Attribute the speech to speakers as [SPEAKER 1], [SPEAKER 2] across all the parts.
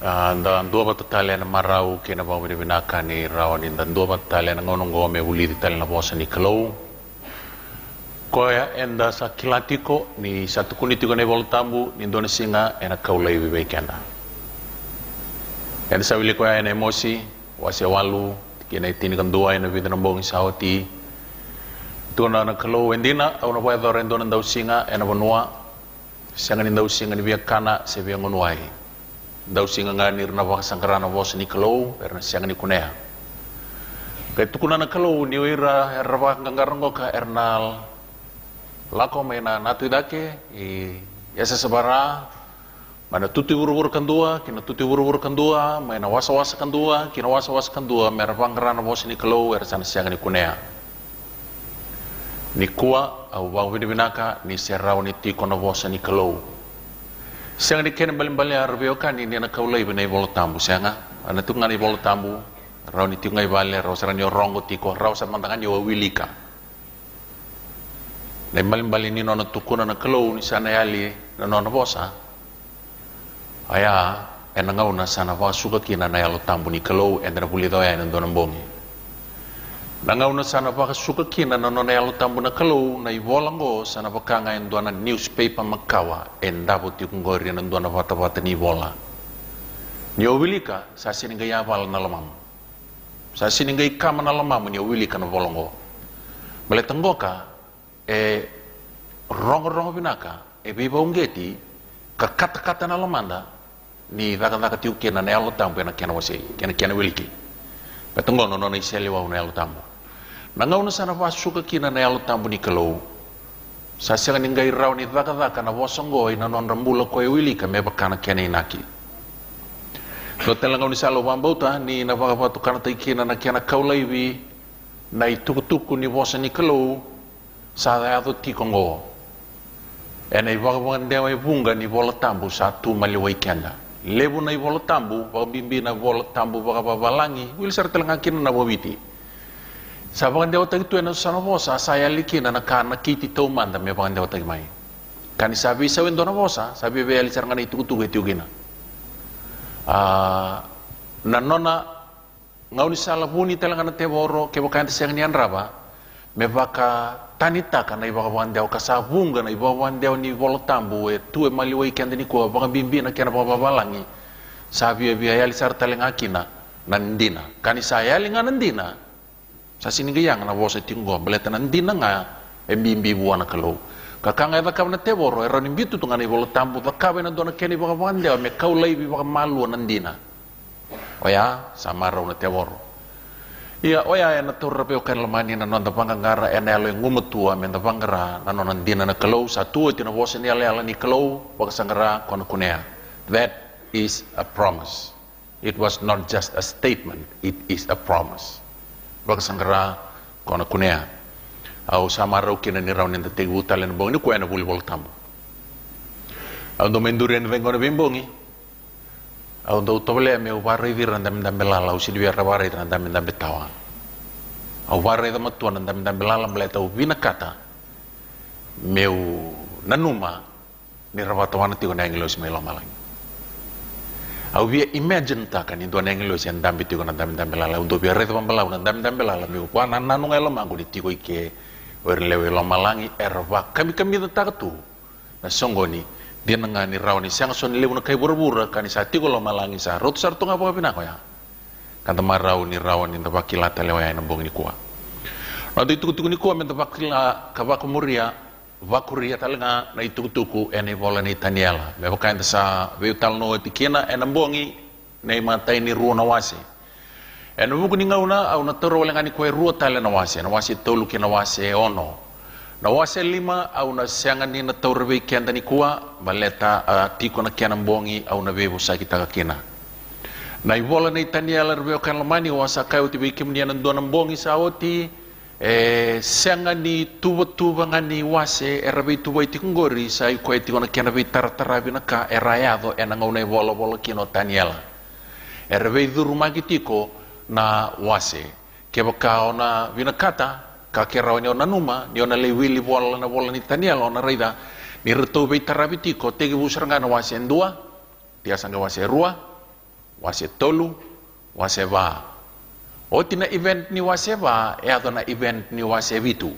[SPEAKER 1] da ndoba ta talen marau kina ba wini binaka ni rawani da ndoba ta talen ngono me uli di na bosa ni klau koya enda sa kilatiko ni satu kuniti kone voltambu ni ndone singa ena kaulai wibe kena enda sa wili koya ena emosi wase walu kina itini kandua ena vidana bongi sauti tuna na kalau endina au na pai dorendo ndau singa ena bonua singa ni ndau singa ni biakana se biangonuai daw singa nga rna vaka sangkara na wos ni kalau erna siang ni kunea kai tukuna na kalau ni wira erna waka ngangkarango ka ernal lako mena natu dake i yasa sabara mana tuti wuru-wuru kandua kina tuti wuru-wuru kandua mena wasa-wasa kandua kina wasa-wasa kandua merna vaka rana wos ni kalau erna siang ni kunea ni kua au vini vinaka ni serau ni tiko na vos ni kalau Siang ni kena balim bali arveo kan ini anak kaulai bena ibol tambu sanga ah. anak tu ngani ibol tambu rau ni tu ngai bali rau sarani rongo tiko rau samantangan yo wilika. Nai bali-bali ni nona tukun na kelau ni sana yali na nona bosa. Ah. Aya enangau na sana suka kina na yalo tambu ni kelau endra pulidoi enen donambongi na sana pa kina na nona yalo tambo na kalau na ivolango sana pa kanga en duana newspaper makawa en dabu ti kungori na duana vata vata ni vola ni owilika sa sininga yaval na lamam sa sininga kama na lamam ni ka, na volango mele ka e rongo rongo binaka e biba ungeti ka kata kata na lamanda ni vaka vaka ti kina na yalo tambo e na kena wasei kena kena wiliki Petenggono nona na yalo tambo na sana ka kina na yalo tambo ni Sa sasiaga ni ngai rau ni thakathaka na na non rambula koi wili ka me kana kene inaki Lo telangau ni salo ta ni na vakavatukana kina na kena laivi na i tukutuku ni wasa ni kalau sa daeaco tikongo e na i vakavakadewa i vunga ni vola tambo sa tuma liwai kena levu na i vola tabu bimbi na vola tabu vakavavalagi wili sara telagakina na vaviti Sabang dewa tagi tuena susana bosa, saya liki nana kana kiti tau ya me bangan dewa tagi mai. Kani sabi sawen dona bosa, sabi biaya ali e sarangana itu utu gitu gina. Ah, nanona ngau ni salah puni teboro te boro te nian raba, me tanita kana iba ka sa bunga na iba bangan dewa ni bolo tambu e tue maliwa e ikan ni kua bimbi na e kena baba balangi. Sabi biaya ali sar telangakina nandina, kani saya linga nandina sa sasinigiyang na wose tinggo beleta nanti na nga ebimbi buana kalau kakanga eva kau na teboro era nimbi tu tunga nibolo tambu ta kabe na dona keni baka wande me kau lai bi baka malu nandina oya sama ro na teboro Iya oya e na torra pe kan lamani na nonda pangangara e ngumu tua me na pangara e na nonandina na kalau satu tina wose ni ale ala ni kalo baka sangara kon kunea that is a promise it was not just a statement it is a promise bak sangra, kona kunea au samara ukina ni raunin ente tegu talen bongi ni kuena buli bol tamu au ndo mendurian vengona bongi au ndo tobele me ubare viran dam dam belala usi di biara bare dam dam dam betawa au bare dam tuan dam belala meleta vina kata meu nanuma ni rawatawan tigo na engelos melo malangi Au via imagine ta kan indo neng lo sian dambi tiko na dambi dambi lala undo via reto pambalau na dambi dambi lala mi ukwa na nanu ngai loma di tiko ike wer lewe loma langi erva kami kami ta tu na songoni dia nengani rawani siang soni lewe na kai buru kan isa tigo langi sa rot sar tonga papa pina ya kan tema rawani rawani ya na bakilata lewe ya nembong ni kuwa Nanti itu tuh ni kuwa minta bakila kava kumuria ya vakuria talanga na itukutuku ene vola ni taniela me vakainta sa veutal no etikina ena mbongi mata matai ni ruona wasi ena vuku ni ngauna au na toro walenga ni koe rua tale na wasi na wasi tolu ki na wasi e ono na wasi lima au na seanga ni na toro vei kenda ni kua baleta uh, tiko na kena mbongi au na vevo sa kitaka kina na ivola nei taniela rveo kan lamani wasa kai uti vei kimni anan dona mbongi sa oti e sianga ni tuva-tuva ni wase e eh, ravei tuvai tikogori sa i koe tikona kena vei tarataravinaka ka e eh, raiavo e na ngaunai volavola kino taniela e ravei durumagi tiko na wase keva ka ona vinakata ka ke rau ni ona numa ni ona leiwili vola na vola ni taniela ona raida ni retou vei taravi tiko tegi vusaranga na wase dua tiasanga wase rua wase tolu wase va Oti na event ni waseba e ya ato na event ni wasebitu.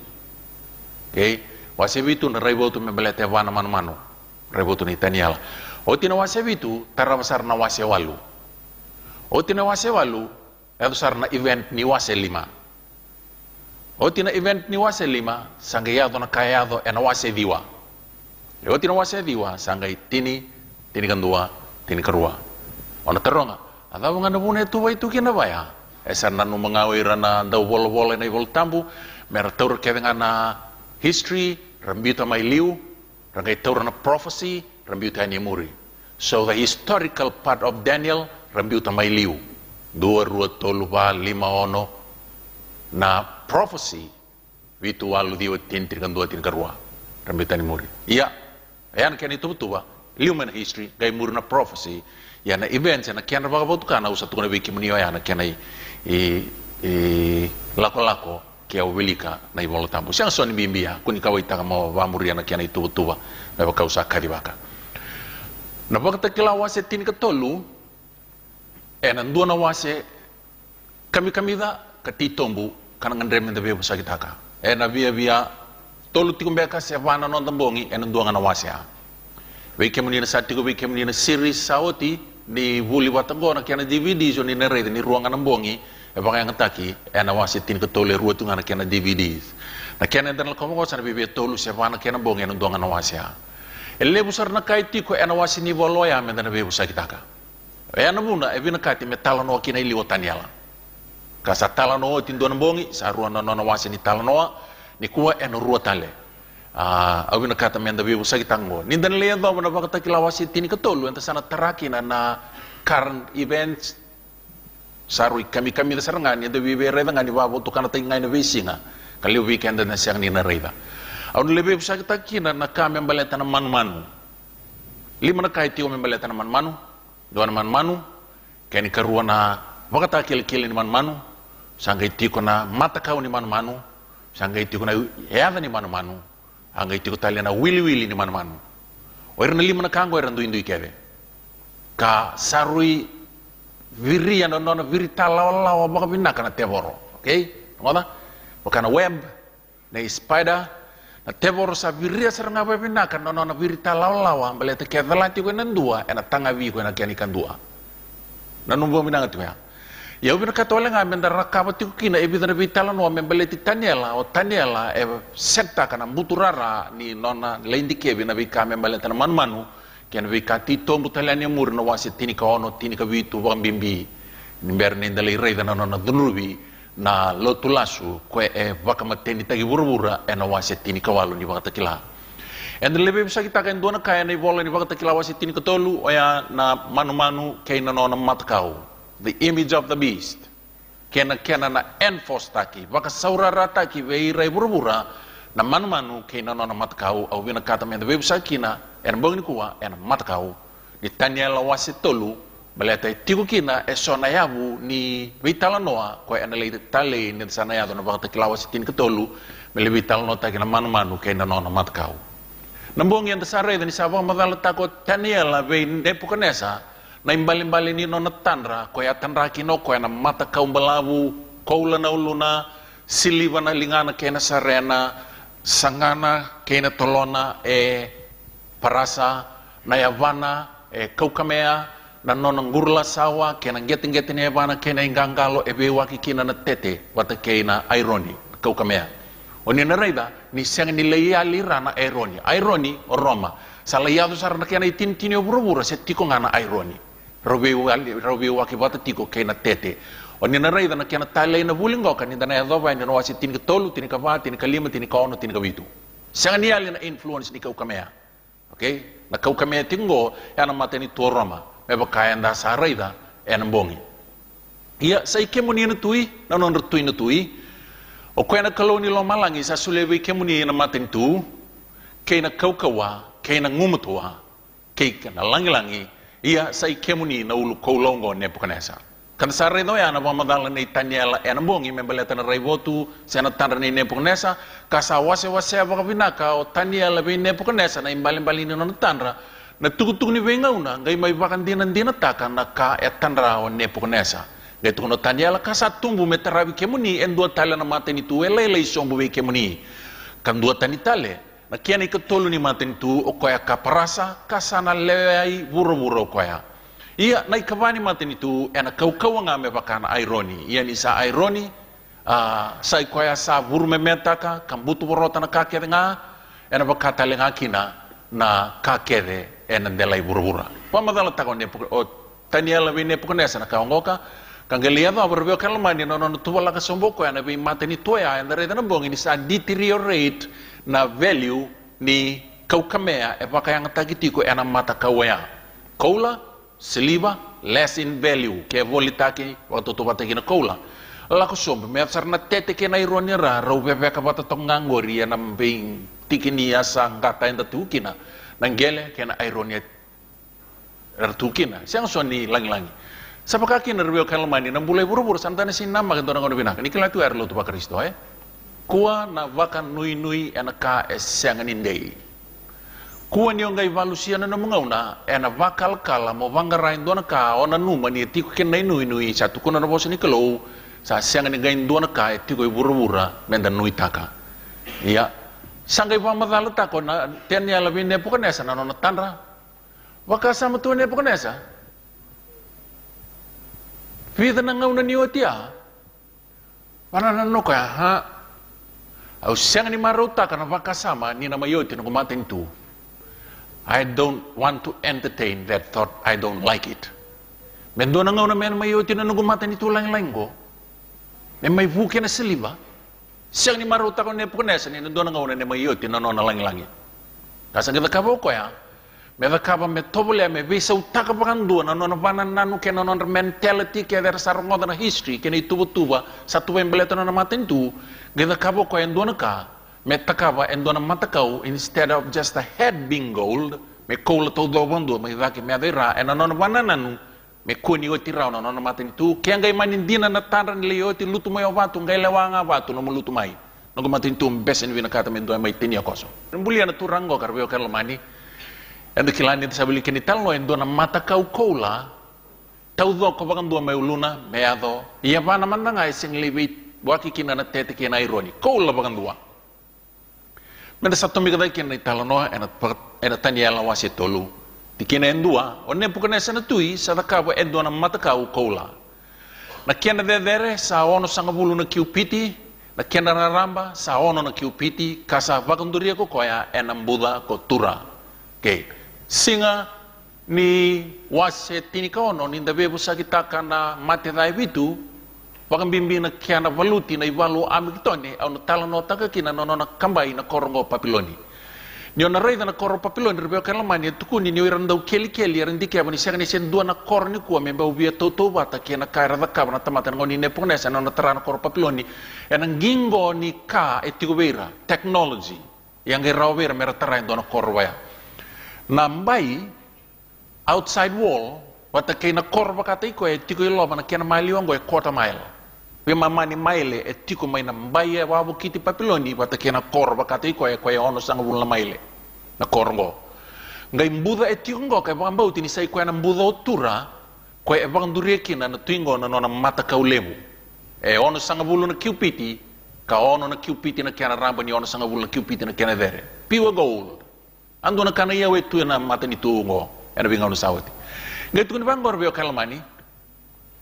[SPEAKER 1] Okay? Wasebitu na raibotu mebelete wana manu manu. Raibotu ni taniala. Oti na wasebitu tarabasar na wasewalu. Oti na wasewalu e ya sar na event ni waselima. Oti na event ni waselima sanggeyado na kayado ya e na wasediwa. Oti na wasediwa sanggay tini, tini kandua, tini karua. Ona taronga. Ada bunga na bune tuwa itu kina baya. Esa nanu mengawira na da wol wol na wol tambu mer taur keveng na history rambiuta mai liu rangai taur na prophecy rambiuta ni muri. So the historical part of Daniel rambiuta mai liu. Dua rua tolu ba lima ono na prophecy vitu walu diwa tintir kan dua tin karua rambiuta ni muri. Iya. Ayan ken itu betul ba. Liu men history gai muri na prophecy. Ya, na events yana kian kan, na usatu kana wiki mniwa yana kianai. e, e, lakolako ke au na nai volotampu siaga soni biabia kuni kawa itaga ma vamuri na ke anai tuvatuva nai vakausa kari vaka na vakatakila wase tini katolu ena e na dua na wase kamikamida ka ti tombu kana nga dreme da vevo sakitaka viavia e tolu tikumbeka se vana nontabongi ena na dua nga na wase a vei kemunina sa tiku vei kemunina siri saoti di wuli watagona kena DVD so ni nere ni ruangan ambongi e eh, yang taki e eh, na wasi tin ketole ruwa tu ngana kena DVD na kena internal komo ko sana bibi tolu se bana kena bongi no donga kan na wasi ele eh, busar na kai ti ko e wasi ni volo ya men na bibi busa kitaka e na muna e bina kati no kina ili otaniala kasa tala no tin don bongi sa ruwa no no wasi ni talo no ni kuwa e no ruwa tale aguna ah, kata menda bibu sagi tango ni dan le do mana bakta kilawasi tini ketolu enta sana teraki na karn events sarui kami kami da sarangani da bibe reda ngani babu to kana tingai na bisinga kali weekend na siang ni na reda aun lebe sagi takina na kami baleta na man manu lima na kai tio baleta na man manu doan man manu ken karuana bakta kil kil ni man manu sanggai tiko na mata kau ni man manu sanggai tiko na heaven ni man manu itu itu kutali na wili wili ni man man oir na lima na kango era ndu indu ka sarui viri ya na viri talawa lawa baka bina kana tevoro okay ngoda wakana web na spider na tevoro sa viri ya saranga apa bina kana nondona viri talawa lawa mbele te kedalati ena dua, ena tanga vi ku ena kianikan dua na numbu minanga ya ya Yawbina kata wala nga menda rakaba tiku kina ebidana bitalan wa membeleti Taniela o Taniela e sekta kana muturara ni nona leindike ebina bika membeletana manmanu kian bika ti tombu ni mur na wasi ka ono tinika witu bimbi, nimber ni lei reida na nona dunubi na lotulasu kue e mateni tagi burbura e na wasi ka walu ni takila. And e lebih bisa kita kain dua na kaya na ibola ni wakatakila wasi ka tolu oya na manu-manu kaina nona matkau the image of the beast. Kena kena na enforce taki. Waka rata ki wei rei burbura. Na manu manu kena na mat kau. Au wina kata men wei busa kina. En ni kuwa en mat kau. Di tanya wasi tolu. Baleta tiku kina esona yabu ni wei noa ko en lei tale ni sana yado na bakta kilawasi tin ketolu. Mele wei talanoa taki na manu manu kena na mat kau. Nambong yang tersare dan isabang madala takut tanya wei na imbalimbali na tanra ya tanra kino ko na mata kaumbalavu na uluna na lingana kena sarena sangana kena tolona e parasa na yavana e kaukamea na nona ngurla sawa kena ngete ne yavana kena ingangalo e bewa kikina na tete wata kena ironi kaukamea oni na reida ni siang ni leia rana ironi ironi o roma sala yadu sarna kena itin tinio buru buru se tiko ngana ironi Robi wali robi waki tiko kena tete Oni na rai dana kena tala ina vulingo goka ni dana yadova e e ina wasi tin tolu tin ka va tin ka lima tin ono sanga ni ali na influence ni kau kamea okay na kau kamea tingo yana e mata ni toroma e kaya nda sa rai da ena bongi Iya, sai kemu ni na tui na non tui na tui o kaloni lo malangi sa sulewe ike ni na mata ni tu kena kau kawa kena ngumutua kena langi langi ia sai kemuni na ulu ne pukanesa. Kan sare no na wa madala nei tanyela ena bongi me beleta na raivotu sena ne pukanesa ka kasa wase wase wa vinaka o tanyela be pukanesa na imbali balin ni tanra, tandra na tukutuk ni wenga una ngai mai wakan dinan dina taka na ka e tanra o Nebuchadnezzar. Ngai tukono tanyela kasa tumbu me tarabi kemuni en dua tala na mate ni tu elele isombu kemuni. Kan dua tani tale Nah, kiani ke tolu ni mateng tu o koya kaparasa kasana leai wuro wuro koya iya nai vani mateng itu ena kau kau me pakana ironi iya ni sa ironi uh, sa koya sa wuru memetaka wuro tana ka kede nga ena pakata lenga kina na kede ena delai wuro wuro pamadala ne o taniela bine pukonesa na kaongoka Kangeliado averbeo kalmani no no tuwa la kasomboko ana bi mateni toya and ena rate na bongi sa deteriorate na value ni kaukamea e vakayang'atagitiko ena matakawea cola, siliva less in value ke volitaki watoto vatakina koula sombe, mea sarna tete e e ke na ironi rara uveveka vatatongangori ena mbei tiki asa ngata enda tiukina na ngele kena ironi rtukina siang soni langi-langi Sapa kaki nervio kalmani, nambulai buru-buru, santana sinama orang kono binak. Ini kelatu air e lo tuh pak Kristo ya. Eh? Kua na waka nui nui ena ka e sianganin indei. Kua ni ongai valusia na namungau e na ena wakal kala mo wangarain duana ka ona numa ni etiku ken nai nui nui sa tukuna na bosa ni sa sianganin ingai duana ka etiku i e bura bura nui taka. Ia sangai vamadala tako na tenia lebih nepo kanesa na nona tanra. sama matu nepo kanesa. Vida na ngau na niwa tia. Mana na kaya ha Au siyang ni maruta kana makasama ni na namayo tinukumatin tu. I don't want to entertain that thought. I don't like it. Mendo na nga na men mayo tinukumatin ito lang lang ko. Ne may buke na saliva. Siyang ni maruta ko ne punes ni ndo na nga na mayo tinanon na lang lang. Kasa kita kabo ko ya. Eh, me da kaba me mereka me be sa utaka pakandua na nona nanu ke nona mentality ke der sarongoda na history ke ni tuba tuba sa tuba embeleto na maten tu ge da kaba ko endona ka me takava endona matakau instead of just a head being gold me kola todo doa me da ke me da ra e nu nona vana nanu me koni o ti rauna nona maten tu ke ngai manindina na tanran le lutu mai o vatu ngai lewanga vatu no lutu mai Nungu matin tu mbesen vina kata dua mai tenia koso. Mbulia na turango karbe o mani Ando ki lani sabili kini talno endo na mata kau kola Tau dho ko bakan dua meuluna meado. Ia mana mana ngai e sing ising libi waki kina na tete kina ironi. Koula bakan dua. Mena satu mikada kina talno enat per enat taniela wasi tolu. Tikina endua. Onne pukane sana tui sadakawa endo na mata kau koula. Na kena dedere sa ono sangabulu na piti Na kena naramba sa ono na piti. Kasah bakan duria ko koya enam buda ko tura. Okay. singa ni wase tinikaono nindawe busakita kana dai bitu wakambimbi na kiana valuti na ivalu ni au na kina no na kambai na korongo papiloni ni na raida na korongo papiloni rebeo kala mani tukuni ni irandau keli keli irandi kia bani sanga ni sen dua na koro ni kua memba ubia tau tau bata kia na kaira da kaba na tamata ngoni ne pungna esa na tarana koro papiloni na ngingo ni ka etiko beira technology yang gira beira tarai dona koro na mbai outside wall wata kena korba kata iko e tiko ilo mana kena mile wango e quarter mile we mamani mile e tiko mai na mbai e wabu kiti papiloni wata kena korba kata iko e e ono sanga wula mile na korngo ngai mbudha e tiko ngo kai bamba utini sai koe na mbudha otura koe e bandurie kina na tuingo na nona mata kaulemu e ono sanga wula na kiupiti ka ono na kiupiti na kena ramba ni ono sanga wula na kiupiti na kena vere piwa gaulu na kana yawe tuyana matani tungo era bingaunu sawati ngai tukun bangor beo kalmani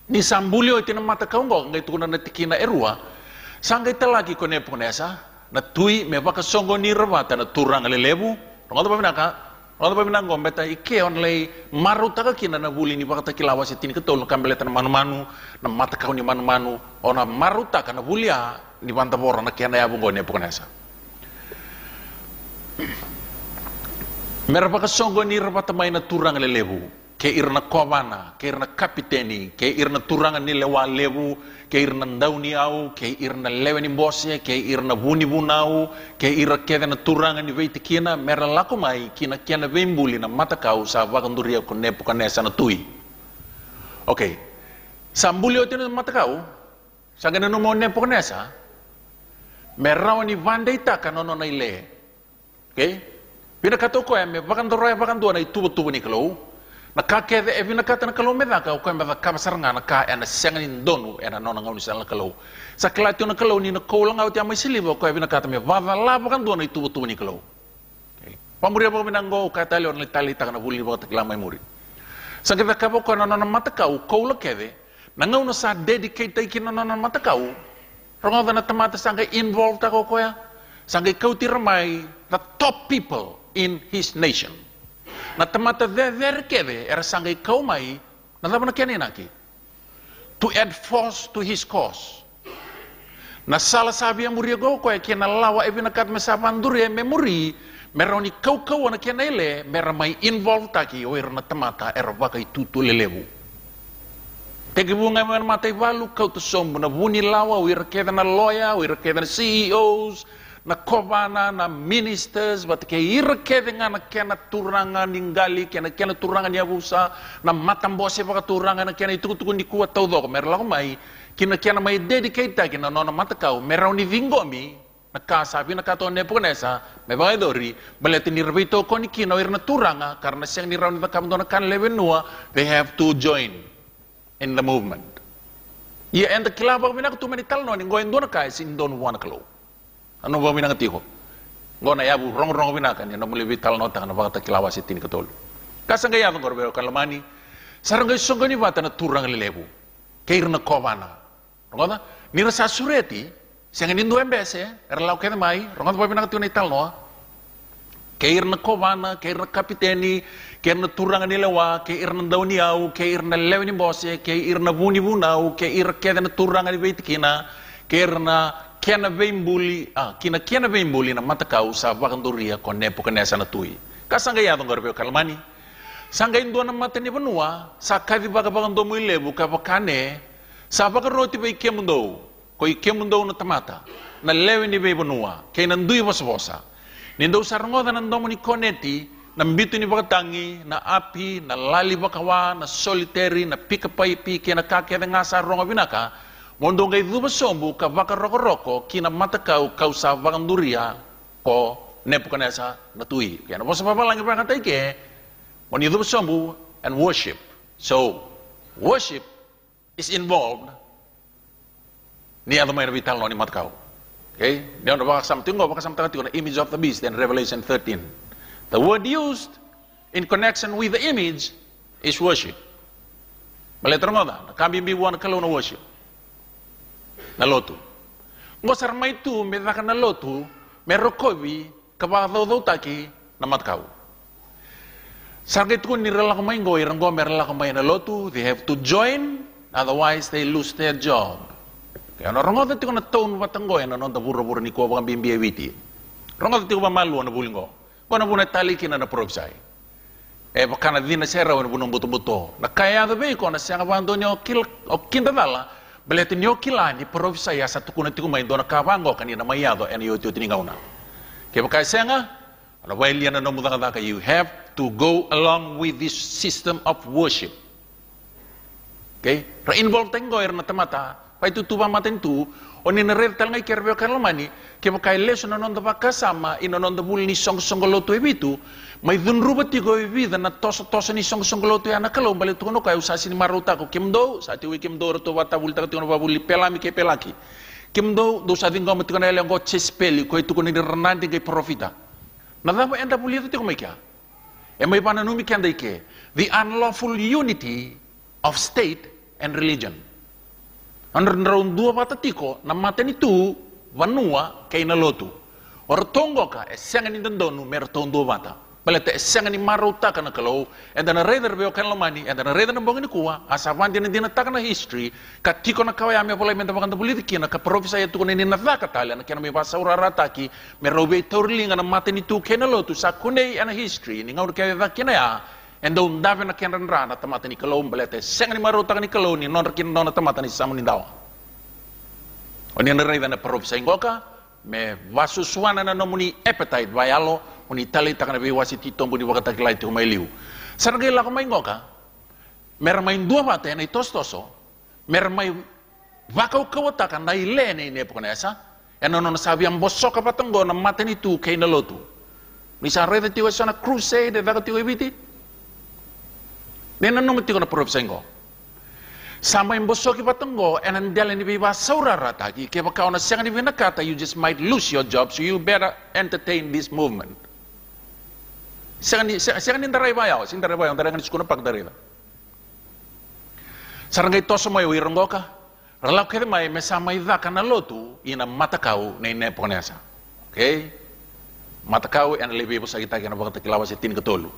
[SPEAKER 1] ni sambuli iti na mata kaungo ngai tukun na tikina erua sangai telagi kone ponesa na tui me baka songo ni rebata na turang lelebu ngado paminaka ngado paminango beta ike on lei maru taka kina na buli ni baka taki tini ketol kambele na manu manu na mata kau manu manu ona maru taka na bulia ni banta boro na kiana yabu ngone ponesa Merabakasongo ni rabatamai na turang lelevu. Ke irna kovana, ke irna kapiteni, ke irna turangan ni lewa lebu, ke irna ndau ni au, ke irna lewe ni mbose, ke irna vuni vunau, ke ira kede na turangan ni veiti kina, mera lako mai kina kiana veimbuli na matakau sa vakanduria kone pukanesa na tui. Okay. Sambuli o tino matakau, sa ganano mo ne pukanesa, merawa ni vanda nono na ile. Okay? Vina kato koe me wakan ya wakan doa na itu tu ni kalo. na ka ke e eh, vina kata na kalau meda ka koe meda ka pasar na ka ena sengani donu ena nona ngau ni sala kalau sa kela na kalau ni na kola ngau tiama amasili ba koe vina kata me la wakan doa na itu tu ni kalo. Pamuria eh, ba vina ngau kata tali ona le tali ta na vuli ba ta mai muri sa ke ka ba na nona mata kau kola ke de na ngau na sa dedicate ki na nona mata kau Rongau na tamata sangka involved ako koe sangka kau tiramai the top people in his nation. Na tamata there keve era sangai kaumai na labana naki To add force to his cause. Na sala sabia muri go ko ke na lawa e bina kat mesa pandure memori meroni kau kau na kenele meramai involved taki o era na tamata era wakai tutu lelevu. Tegi bunga mer walu valu kau to sombu na buni lawa o era kedana lawyer o era CEOs na kovana na ministers bat ke dengan na kena turanga ningali kena kena turanga ni abusa na matambose pa turanga na kena itu tukun dikua tau dok merla mai kina kena mai dedicate kina nona matakau merau ni vingomi na kasa vina kato ne ponesa me ba dori balete ni koni kina ir na turanga karna siang ni raun na kam dona kan nua they have to join in the movement Ya, yeah, and the club of Minakutu Medital and going in Don One Club ano ba minangatiho ngona yabu rong rong ya, yana muli vital nota kana bagata kilawasi tin kasang gaya yabu gorbe kan gaya sungguh ni bata na turang lelebu kair na kovana, ngona ni rasa sureti sanga nindu embese erlau kene mai rongon minang tiho na ital noa kair na kovana kair na kapiteni kair na turang nilewa kair na dauniau kair na lewni bose kair na buni bunau kair kede na turang ni baitikina keir na Kena buli ah, kina kena buli na mata matakau sa wakandoria kon nessa na tui. ya tong garpeo kalmani. sanga indo na mata ni banua, sa di baga baka ndo muile bu ka bakane, sa baga roti bai kemundo, ko i kemundo na tamata, na lewe ni bai banua, ni ndo wasbosa. Nindo na ndo ni koneti, na mbitu ni tangi na api, na lali bakawa, na solitary, na pikapai pike, na na ngasa ronga binaka, Mondong itu dhuba sombu ka bakar roko roko kina mata kau kau sa waka nduria ko ya sa natui. Kiana ya, apa papa langi waka ke? When you dhuba sombu and worship. So worship is involved ni ada main vital ni mata kau. Okay? Dia baka waka samting baka waka samting na image of the beast in Revelation 13. The word used in connection with the image is worship. Maletra ngoda, kambi bi wan kalau worship. καναλό του. Μοσαρμαϊ του με τα καναλό με ροκόβι, καπαδοδοτάκι, να ΜΑΤΚΑΟΥ. Σαρκετούν οι ρελαγμαϊν κόοι, ρεγκό με ρελαγμαϊν αλό του, they have to join, otherwise they lose their job. δεν να τόουν βαταγκό, νόντα δεν τίγω μαμάλου, ένα βουλιγκό. Κόνα βουν, Ε, Beletin yo kilani profesa ya satu kuna tiku main dona kawango kan ina maya do en yo tu tininga una. Ke bakai senga ala waili ana nomu mudanga daka you have to go along with this system of worship. Okay? Re involve tenggo erna temata. pa itu tuba maten Oni onin rer tal ngai kerbeo mani ke mo kai leso non do bakasama ino non do bul song song lo to ebitu mai dun ruba ti go vida na toso toso ni song song lo to ana kalo bale to no kai usasi ni maruta ko kimdo sati wi kimdo to wata bul ta ba no pela mi ke pelaki kimdo do sa dingo mo tikona ele ngo chespeli ko itu ko ni renandi ke profita na da enda bul ti ko mekia e mai pana numi ke the unlawful unity of state and religion ಅಂದ್ರೆ ಒಂದು ಪಾತ ತಿಕೋ ನಮ್ಮ ಮಾತನಿ ತೂ ವನ್ನುವ ಕೈನ ಲೋತು ಹೊರ ತೊಂಗೋಕ ಎಸ್ಸಂಗನಿಂದೊಂದು ಮೇರ ತೊಂದು ಪಾತ balete esengan ni maruta takana kalau endana reder beo kan lamani endana reder na bongani kuwa asa dia na dina takana history katiko na kawai ame polai menta bakanda politiki na ka saya yetu kone nina thaka tali na kena me basa ura rataki me robe taurilinga na mateni tu kena lotu sa kunei ana e history ni ngaur kewe ya endo ndave na ken ra rana tamata ni kalau um seng ni maruta ni kalau ni non rekin non tamata ni samun oni na rei dana parof sengoka me vasu suana na nomuni appetite vayalo oni tali tang na biwasi ti tombu ni wakata kilai tu mai liu ko ngoka mer dua mate na itos toso mer mai vakau kawataka na ilene ni epokona esa eno non sabiam bosoka patongo na mate ni tu kaina lotu rei sana crusade, tiwa wibiti. Nena anu nungu tiga na prof sengo. Sama yang bosok kita patengo, enan dia dela ni saurara tagi, ke baka nasi yang ni kata, you just might lose your job, so you better entertain this movement. Siang ni, siang ni ndarai bayau, siang ndarai bayau, ndarai ngani sukuna pak ndarai la. Sarangai toso mai wironggoka, ralau kere mai mesama idaka na lotu, ina matakau, nei ne pokonesa. Okay? Matakau, and lebih bosa kita kena bakata kilawa setin ketolu.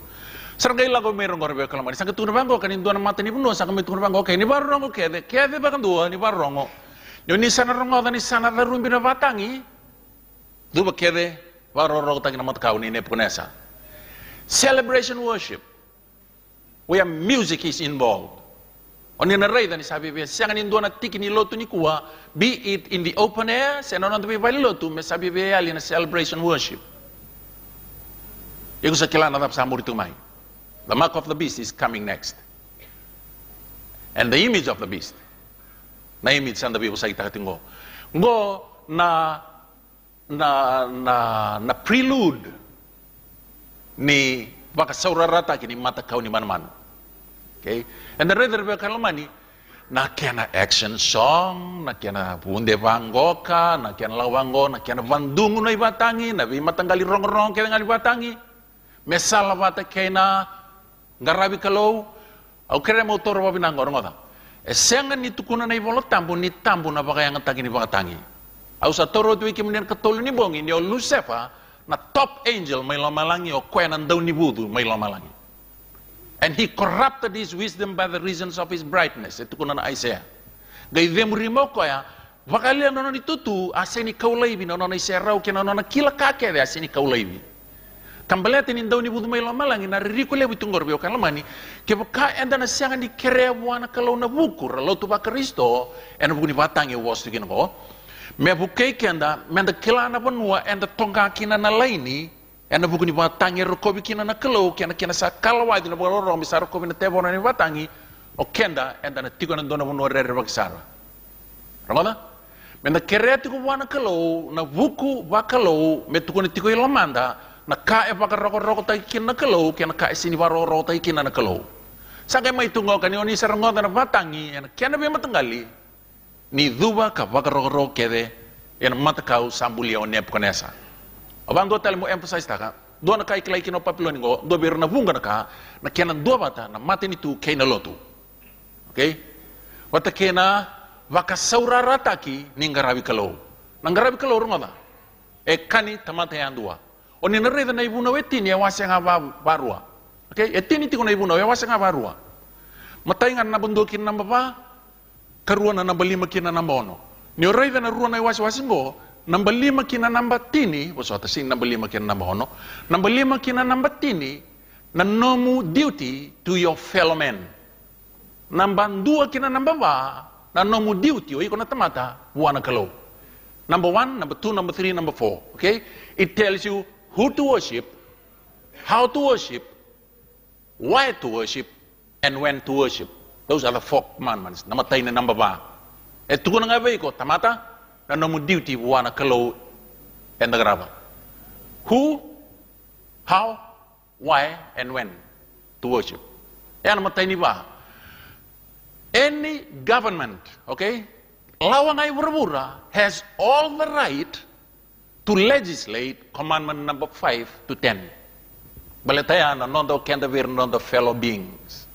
[SPEAKER 1] Sarangai lago meron gore be kalamari. Sangka tukar bangko kan induan mata ni bunuh. Sangka tukar bangko okay, ni baru rongo kede. Kede bakan dua ni baru rongo. Yo ni sana rongo dan ni sana darun bina batangi. Eh. Duba kede baru rongo tangi namat kau ni ne punesa. Celebration worship. Where music is involved. Oni na rei dan sabi be ni induan tiki ni lotu ni kuwa. Be it in the open air, Sena tu be bali lotu me sabi be ali na celebration worship. Iku sekilana tap samur itu mai. The mark of the beast is coming next. And the image of the beast. Na image ang nabibo sa itakating ngo. Ngo na na na na prelude ni baka saurarata kini mata kau ni man-man. Okay? And the rather kalmani na kena action song, na kena bunde vangoka, na kena lawango, na kena vandungu na ibatangi, na bi matanggali rongrong kena ngali batangi. Mesala kena ngarabi kalau au kere motor wabi nanggo orang ngota e eh, senga ni tukuna na ibolo tambu ni tambu na baka yang ngetangi ni baka tangi au sa toro tu iki menen ketolu ni bongi ni o lucefa na top angel mai langi o nan daun ni budu mai langi and he corrupted his wisdom by the reasons of his brightness e tukuna na Isaiah gai demu rimoko ya Vakalia nono ni tutu aseni kaulaibi nono na iserau ke nono na kila kake de aseni kaulaibi Kambalete ni ndau ni budu mai lama na ririku lebu tunggor bio kan lamani ke buka enda na siang ni kere buana kalau na buku ralau tu enda buku ni batangi was tu kinoko me buke ke enda me enda na enda tongka kina na laini enda buku ni batangi kina na kalau kena kena sa kalawai dina buka lorong bisa rukobi na tebona ni batangi o kenda enda na tiko na dona bonua rere ramana me Menda kere tiko buana kalau na buku bakalau me tuku ni ilamanda na kae baka roko roko tai kina kalau e sini waro roko ta ikin na kalau sakai mai tungo kani oni serengo tana batangi ena na be tengali? ni duba ka baka roko roko kede ena mata kau sambuli on nebukadnesa abang do telmo emphasize taka do na kai klai kino papiloni go do biru na bunga na ka na kiana bata na mate ni tu na lotu oke? wata kena waka saurara kelo, ninggarabi kalau kelo kalau ta, e kani tamata yang e dua Oni na reda na ibuna we tini e awa se ba barua. Okay, etini tiko na ibuna we awa se barua. barua. Mataingan na kin na mbaba, karua na nabalima kina na Ni reda na ruan na iwasi e wasimbo, number lima kina number tini, was what I say, number lima kina number hono, number lima number tini, na nomu duty to your fellow men. Number dua kina ba, na nomu duty, o iko na tamata, wana kalau. Number one, number two, number three, number four. Okay? It tells you who to worship, how to worship, why to worship, and when to worship. Those are the four commandments. Number 10 and number one. E eh, tuku nga vei ko tamata, na nomu duty wana kalau and nagrava. Who, how, why, and when to worship. E number 10 ba. Any government, okay, lawangai berbura has all the right to legislate commandment number 5 to 10. Balatayana nondo kenda vir nondo fellow beings.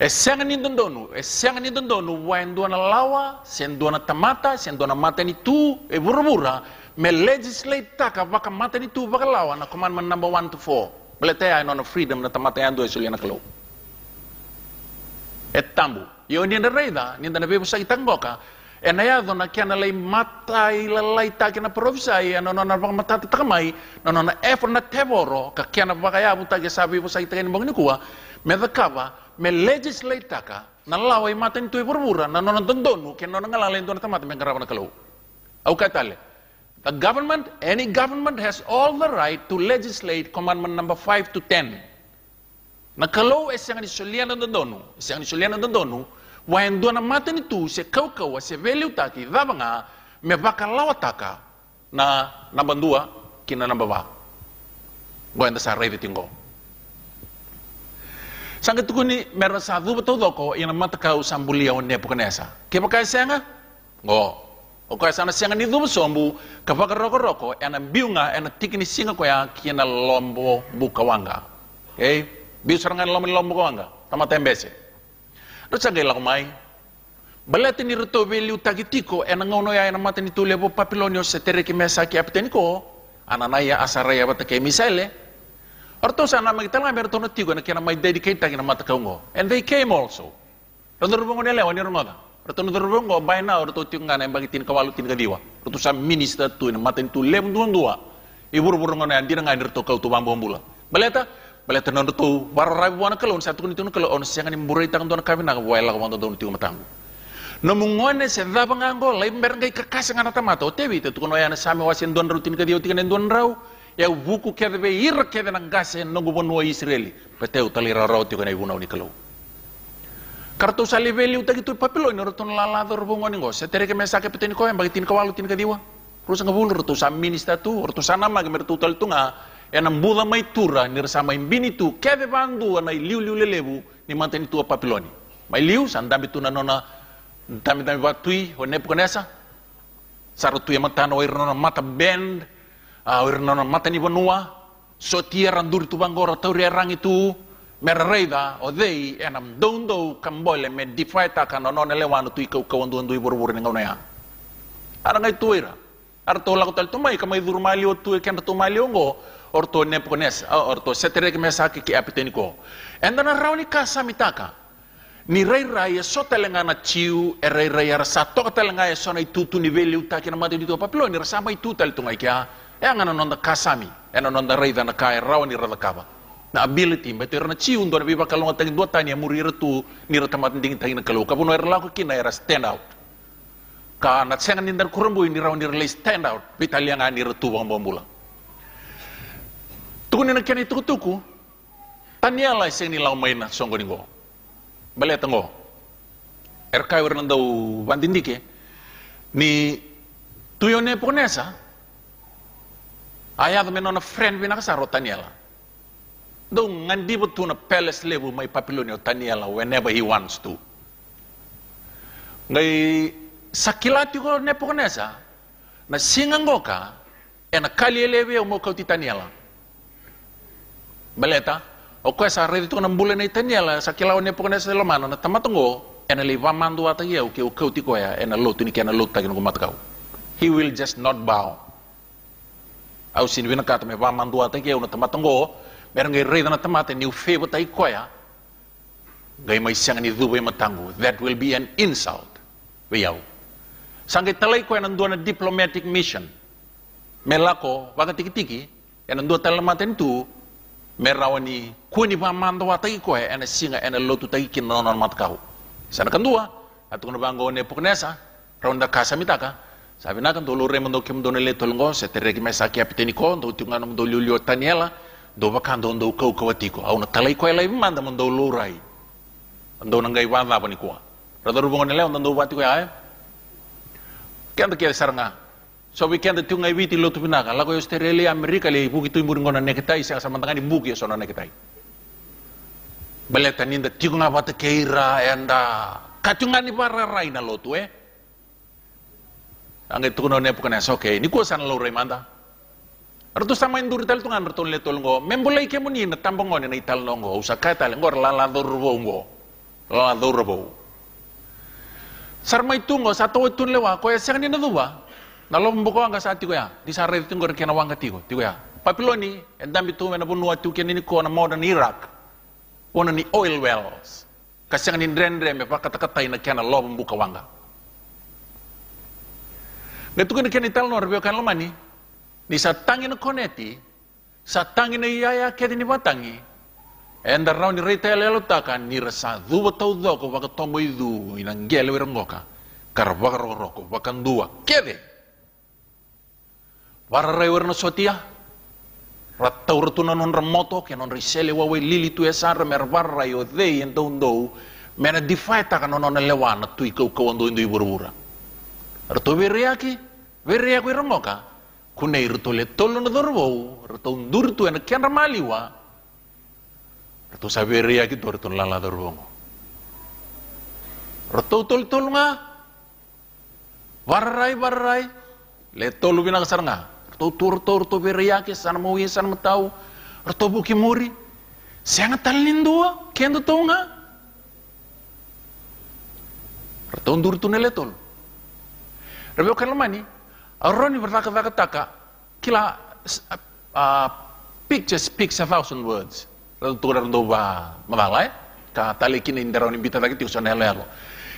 [SPEAKER 1] E senga ni dondonu, e senga ni dondonu wa na lawa, sen na tamata, sen senduana mata ni tu, e burubura, me legislate taka vaka mata ni tu vaka lawa na commandment number 1 to 4. Balatayana nondo freedom na tamata yandu e suliana kalau. E tambu. Yo ni nda reida, ni na bebo sa itangoka, Ένα έδωνα και ένα λέει μάτα ή λαλάι τα και να προβυσάει, ένα νόνα να μάτα τα τραμάει, ένα νόνα έφωνα τεύωρο, και ένα βαγαιά που τα γεσά βίβο σαν τρένη μογνικούα, με δεκάβα, με λέγεις λέει να λάω η μάτα είναι του υπορβούρα, να νόνα τον τόνου και νόνα να λέει τον θεμάτη με γράβανα καλό. Αγώ κάτι άλλο. The government, any government has all the right to legislate commandment number 5 to 10. Να καλό εσένα νησολία να τον τόνου, εσένα νησολία να τον τόνου, wahendua na matani tu se kau se veleu taki nga me lawa taka na namba dua kina namba va goenda sa raive tingo sanga ni merna sa dhuba tau doko ina mata kau sambulia onne pukanesa kepa kai senga o kai sana senga ni dhuba sombu kavaka roko roko ena biunga ena tikini singa koya kina lombo bukawanga okay biu sarangan lombo lombo kawanga tama tembese lang mai. Balat ni ruto beli utagi tiko ena ngono ya na mata ni tule bo papilonio setere ki mesa ki apten ko. Ananaya asaraya bata ke misale. Ya. Orto sana magita la merto no tiko na kena mai dedicate tagi na mata kaungo. And they came also. Rondo rubongo nele wani rongoda. Rondo rubongo by now roto tiko ngana yang bagitin kawalu tin kadiwa. Roto sa minister tu na mata ni tule mdua dua. Ibur burungo na andira ngana roto kau tu bambu bale to nondo to waro rabi wana kala on satu ni tunu kala on yang ni murai tang don kavina waila ko mando don tiu matangu no mungone se daba ngango lai mber ngai kakasa ngana tamato tebi te tukono yana same wasen don rutin ka dio tikane don rau ya wuku kede be ir kede na ngase nongo wai israeli peteu tali rarau tikane bunau ni kala Kartu saliveli gitu, utagi tu papilo ini rutun lalado rubungoni ngo setere ke mesake peteni ni yang bagi tin walu tin kadiwa rusa ngabul rutusan minista tu rutusan nama gemer tutal tunga Enam bulan mai tura ni resama imbini tu keve bandu liu liu lelebu ni manteni tua papiloni mai liu san dambi tu nona dami dambi batui ho nepu konesa saro tu ematana oir nona mata bend a oir nona mata ni vanua so tia randuri tu bangora tau rangi tu merreida o dei enam mdondo kambole me difaita kana nona lewano tu ikau kawandu andu iborbor ni ngaunaya ara ngai tuira ar tolak tal tumai kamai durmali o tu e tumali orto nepones orto mesa ki ki ke apiténiko endana rauni kasami taka. ni rei rai e so telenga na chiu e rei rai ar e sa to telenga e sona itutu ni vele uta na mate to papilo ni rasa mai tutal tunga kia e anga na nonda kasami e na nonda rei dana kai e rawa rada kaba na ability mbe te rana chiu ndo na biba kalonga tangi dua tani amuri ira tu ni rata mate ndingi tangi na kalau era lako kina era stand out ka na tsenga ni ndar kurumbu ni rawa stand out pitalianga ni ratu bang bambula Tukuni na kani tukutuku. Tanya lah iseng ni lau Songgo Ninggo, balik Bale tango. Erkai wernang dau bandindike. Ya. Ni tuyo ne Ayah Ayag menona friend tanya lah. Dau ngandi na palace lebu mai papilonio lah whenever he wants to. Ngai sakilati ko ne ponesa. Na ka, Enak kali eleve mau kau titanya lah. beleta o ko sa redi toko na mule nei taniela sa kilau ne pokone sa mano na tamatongo ena li vamandu ata ye o ke u kauti koea ena lotu ni ke ena lotu takina kau he will just not bow au sin sinivina kata me vamandu ata iau na tamatongo mer ngai redi na tamate ni u fevo tai ya ngai mai sianga ni dhuwe matangu that will be an insult we iau sa ngai talai koea na duana diplomatic mission melako waka tikitiki ena dua talamata ni tu merawani kuni pa mando wa tai ko ene singa ene lotu tai kin non non mat kau. sana kan dua atu kan bango ne puknesa ronda kasa mitaka sabi na kan dolore mando kem don le tolngo se terre ki mesa ki apiteni ko ndo tu ngano do lulio taniela do bakan do ndo kau ko watiko au na talai ko lai manda mando lurai. rai na ngai wa va pani ko rada rubongo ne le ndo watiko ya eh? Kian to sarnga, So we can the tunga iwi ti lotu pinaka. Lako yos terele Amerika le ibu kitu imur ngona neketai sa samantanga tangani buki yos ona neketai. Baleta ninda tikunga wata keira enda. Katunga ni para raina lotu eh. Ange tukuno ne pukana soke. Ni kuasa na lore manda. Ratu sama induri tal tungan bertun le tolngo. Membulai muni na tambongone na ital nongo. Usakai tal ngor lala dorbo ngo. Lala dorbo. Sarma itungo sa tawetun lewa. Koya siang ni na duba. Nalo buko anga saat tiko ya di sarre tingo rekena wanga tigo tigo ya papiloni endam bitu mena bunu tiko kenini ko na modern iraq wana ni oil wells kasang ni ndrendre me pakata kata ina kena lo buko wanga ngatu kena kena tal nor kan lomani ni tangi na koneti tangi na yaya kedi ni batangi ni rauni retail elo taka ni resa duwa tau doko waka tomo idu ina ngele ngoka, karabaka roko waka ndua kede vararaiorana soatya raha sotia. anao urtu non remoto. aky non risele ray lili tu a Remer lily yo asandra miary dou. raha eo dhe iandaondao non non takanao anao nalewana toy kaukau andao indao ivoravora raha tao vereaky vereaky hoe ramoka konay raha tao le tolona dorovao raha tao ndory toy anakiandra maly io a sa tao sa vereaky io tao raha tao Rato lalà dorovagno raha tao tolotologna vararay vararay le tolo torto ortove yake san mo ye san matau ortobo buki muri sanga talindua kendo tonga Raton dur tunele tol. Rabio kalamani, aroni bertaka taka taka, kila uh, picture speaks a thousand words. Raton tugar ndoba mabalai, eh? ka talikin indaroni bita taki tiusa nelelo.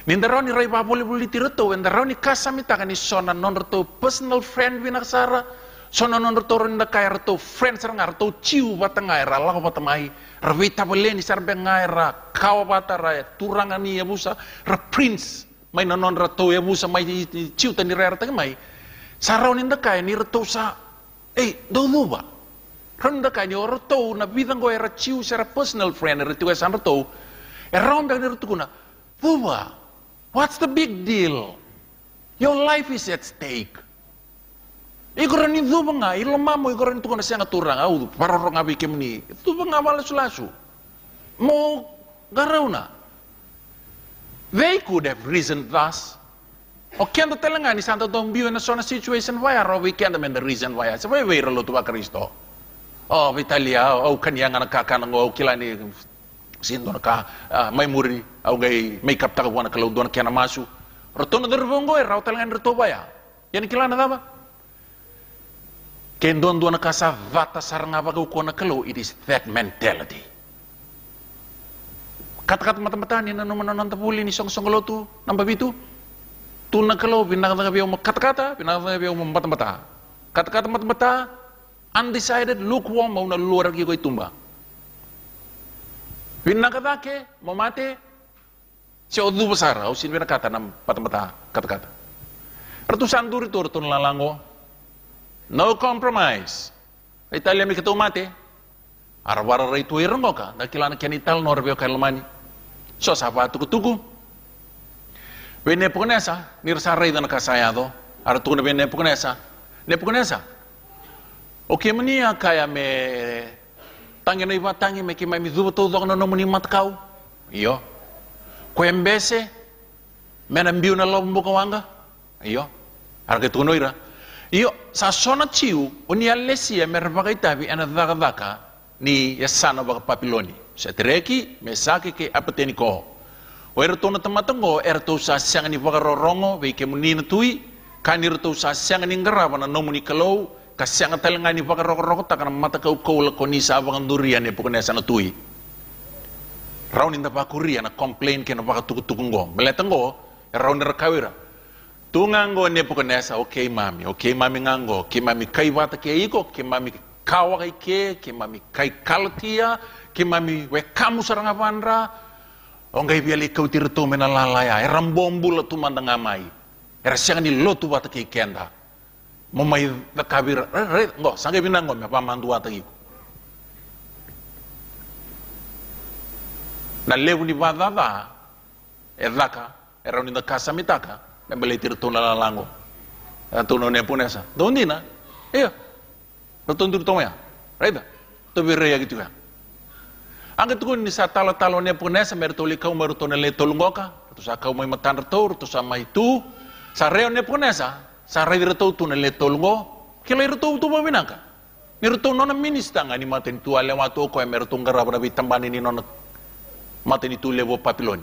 [SPEAKER 1] Nindaroni rai papuli buli tiroto, wendaroni kasamita kan isona non rato personal friend winasara, Sono non torn da kai rato friends ra ngar to chiu batanga era la bata mai ravita beleni sarbe ngaira kawa bata ra turangani yabusa ra prince mai non rato yabusa e mai chiu tani ra ta mai sarau ninda kai ni rato sa ei do nuba randa kai ni rato na bidango era chiu sera personal friend ra esan san rato e around da ni kuna Buba, what's the big deal? Your life is at stake. Ikoran itu benga, ilmamu ikoran itu kena yang turang, au parorong kem ni, itu benga malah selasu. Mau garauna. They could have reasoned thus. O ni telengani tong biu na sona situation why are we kenda men the reason why. Sa we wai rolo tuwa Kristo. Oh, Vitalia, oh kan yang anak kakak kakang ngo oh, kilani na ka ah, mai muri au gai mai kapta ka wana kalau don kena masu. Rotono dervongo e eh, ya. rotobaya. Yani kilana daba kendon dua don sa vata apa kau kona kelo, it is that mentality. Kata-kata mata-mata ni nanu manan puli ni song-song kelo tu, nampak itu Tu nak kelo pinak tengah biyo kat-kata, binang-binang biyo mata-mata. kata kata mata-mata, undecided, lukewarm, mau na luar lagi kau tumba. pinak kata ke, mau mati, si odu besar, usin pinak kata nam mata kata kata Ratusan duri turun lalango, No compromise. Italia mi teu mate. Arwara rei tu irngoka, dakilana ken ital norbio kalmani. So sapa tuku kutugu. Bene pugnesa, nirsa rei dan kasayado, artuna bene pugnesa. Ne pugnesa. O ke ya kaya me tangi no iba tangi me ke mai mizubu tu dogno no muni kau. Iyo. Kwembese mena mbiu na lombo kawanga. Iyo. tu tunoira. ira. Iyo sa sona ciu oni alesi ya e merbaita bi vaka ni yasana e baga papiloni. Setreki mesake ke apateni ko. O era tona tamatango era to sa sanga ni baga rorongo vei ke munina tui kan era to sa sanga ni vana nomu nomuni kalau ka sang talanga ni baga ta takana mata kau kau la koni sa baga nduria ni pokone sana tui. Raunin da bakuria na complain ke na baga tukutukungo. Beletango e raunir kawira. tu ngango nebukadnesa okay mami okay mami ngango okay mami kai wata ke iko okay mami kawa kai ke okay mami kai kaltia okay mami we kamu saranga vanra ongai biali kau tirto mena lalaya erambombula tu mandanga mai erasiang ni lotu wata ke kenda momai da kabir re ngo sange binango me pa mandu wata iko na levu ni vadada edaka erauninda kasa mitaka me tuna la lango atuno eh, ne punesa ya, iya. na iya ya, tomaya Tu to birreya gitu ya Angkat kun ya, ya, ni sa talo talo ne punesa mertoli kau tuna le Terus sa kau mai matan retor sa mai tu sa reo ne punesa sa rei retou tu ne le kila retou tu binaka ni retou nona ministanga ni maten tu ale watu ko tunggara brabi tambani ni nona maten lewo levo papiloni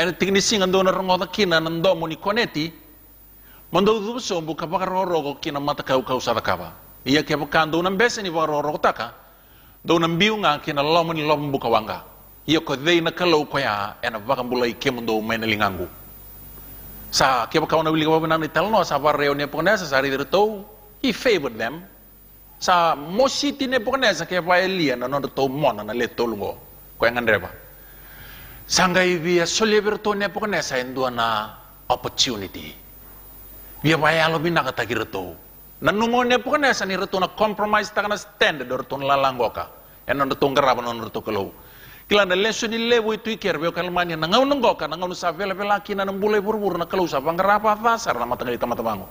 [SPEAKER 1] ene tigni singa ndo na kina na ndo moni koneti mondo buka mbuka rongo rorogo kina mata kau kau takaba. iya ke baka ndo na mbese ni varo rorogo taka ndo na mbiu nga kina lomo ni lomo wanga iya ko dei na kalau ko ya ene baka mbula ike ndo mene lingangu sa ke baka wana wili kababu ni telno sa varo reo ne pokonesa sa tau he favored them sa mositi ne pokonesa ke elia na nondo tau mona na le tolungo ko yang e ibi ya solia berto ne ne sa na opportunity. Via vaya lo bina kata Na Nanungo ne ne sa ni na compromise takana stand dor tun lalangoka. Enon tun garaba non to kelo. Kila na lesu ni lewo itu iker veo mania na ngau nongoka na ngau nusa vela vela kina na mbule burbur na kelo sa vangarapa fasar na tamata bango.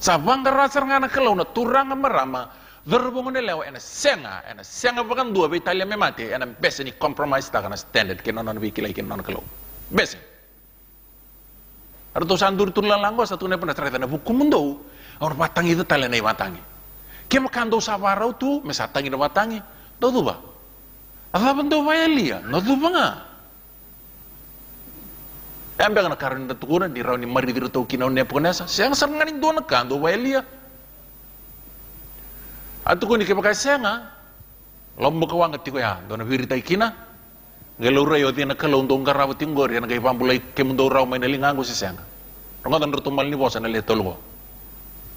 [SPEAKER 1] Sa vangarasar ngana kelo na turanga marama Verbo ngone lewa ena senga, ena senga kan dua be Italia me mate, ena besi ni kompromis ta kana standard ke nonon wiki lai ke nonon kelo. Besi. Arto sandur tulan langgo satu ne pernah ne buku mundo, or batangi itu tali ne batangi. Kem dosa warau tu mesatangi ne batangi, do duba. Ada bendo lia, no duba nga. Embe karena karun da tukuna di rauni mari diru tau kinau ne nesa, siang serenganin do ne kando lia. Atu kuni ke pakasenga, lombo ke wanga tiko ya, dona virita ikina, gelura yo tina kala untung karabu tinggori, yana kai pambulai kemundo rau main eling anggo senga. Ronga dan rutumal ni bosa nale tolgo.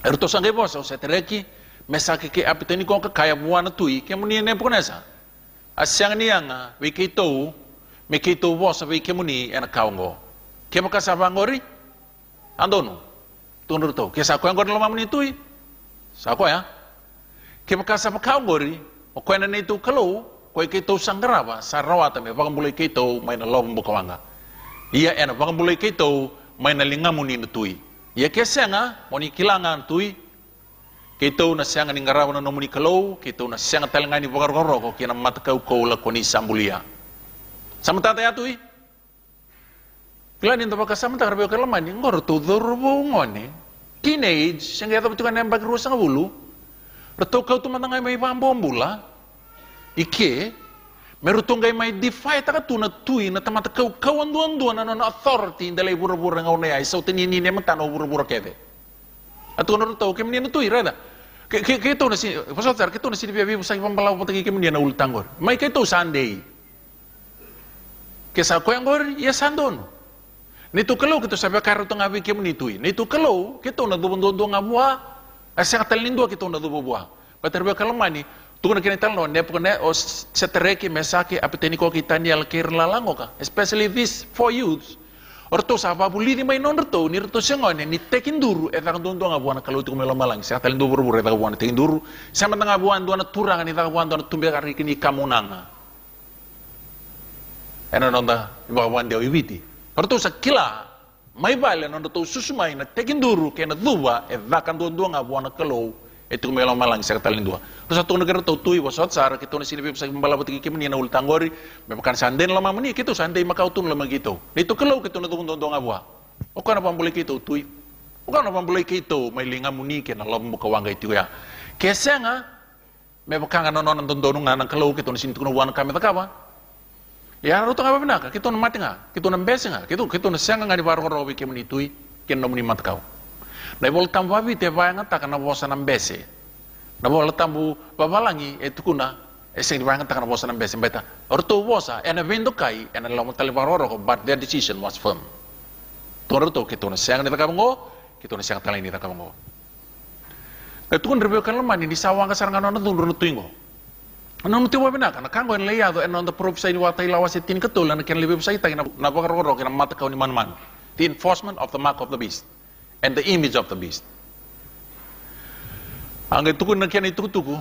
[SPEAKER 1] Erto sangai bosa, usai tereki, mesake ke apitani kong ke kaya buana tui, kemuni ene pukonesa. Asiang ni yanga, wiki tau, meki tau bosa wiki muni ena kaungo. Kemakasabangori, andono. tunur tau, kesako yang gordon lomamuni tui, sako ya, ke bakasa gori o na itu tu kalau itu ke tu sanggarava sarawa tame bakambule ke tu maina Iya, wanga ia ena bakambule ke tu linga muni na tui ia ke senga moni kilangan tui ke tu na senga ninga rawa na nomuni kalau ke tu na senga talenga ni bakargoro ko kina mata kau la koni sambulia sama tata ya tui Kelain itu pakai sama tak kerbe kelamani ngor tu dorbo ngone teenage yang kita betul kan nembak rusa ngabulu Ra kau tu matangai mai bula Ike merutongai mai defy taka tu na tui na tamata kau kau andu-andu na na authority indalai buru-buru ngau nei so sautin ni ne matano buru buru keve. Atu na tau ke na tui rada. Ke ke ke tu na si pasal tar ke tu na si bibi usai pambalau patagi ke menina ul Mai ke tu Sunday. Ke sa ko gor ya sandon. Nitu kelo kita sampai abi tengah bikin menitui. Nitu kelo kita na dubun-dubun ngamua Assim ka talin dua kita onda do boboa. Bater bia kalamani, tu kini talno ne pokone o oh, setereki mesaki apeteniko kita ni alkir ka. Especially this for youths. Orto sa apa buli mai non orto ni orto sengone ni tekin duru e tak dondo ngabuan kalau tu melo malang sa talin do buru e eh, tak buan tekin duru. Sama tengah buan doana na turangan e eh, tak buan do na tumbe kari kini kamunanga. Ena eh, nonda ibawan dia wibiti. Orto sa kila vale non to susumai e kan e na ke na duwa e vakan do do nga bona kalo e tu melo malang sa talin duwa to sa negara to tui wasot sara kita ni sini sa malabot ki kimni na ultangori me makan sanden lama meni ke kita sandai makau tum lama gitu itu ke kita na do do nga bua o kana ke kita tui o kana ke kita mai linga muni lom buka wangai itu ya senga me non nonon don do nga na ke kita ni sini tu na kami Ya ruto ngaba ka, kito na nga, kito na nga, kito kito na nga di waro ro wiki menitui, ken no muni matkau. Na ibol tam abi te vayanga taka na bosa na bese. Na bol babalangi e tukuna, e eh, sing di vayanga taka na bosa na bese beta. Ruto bosa, ena a kai, tali waro ro, but their decision was firm. To ruto kito na di ni taka bongo, kito na sianga tali ni taka bongo. Na tukun ribu kan lemani nga sawanga sarangana na tundur nutuingo. Nanu te wabena kana kango en yang do en on the proof sai Watai Lawas lawa setin ketul an ken lebih sai tai na nabakaroro ro ken mata kau ni man man. The enforcement of the mark of the beast and the image of the beast. Angge tuku na ken itu tuku.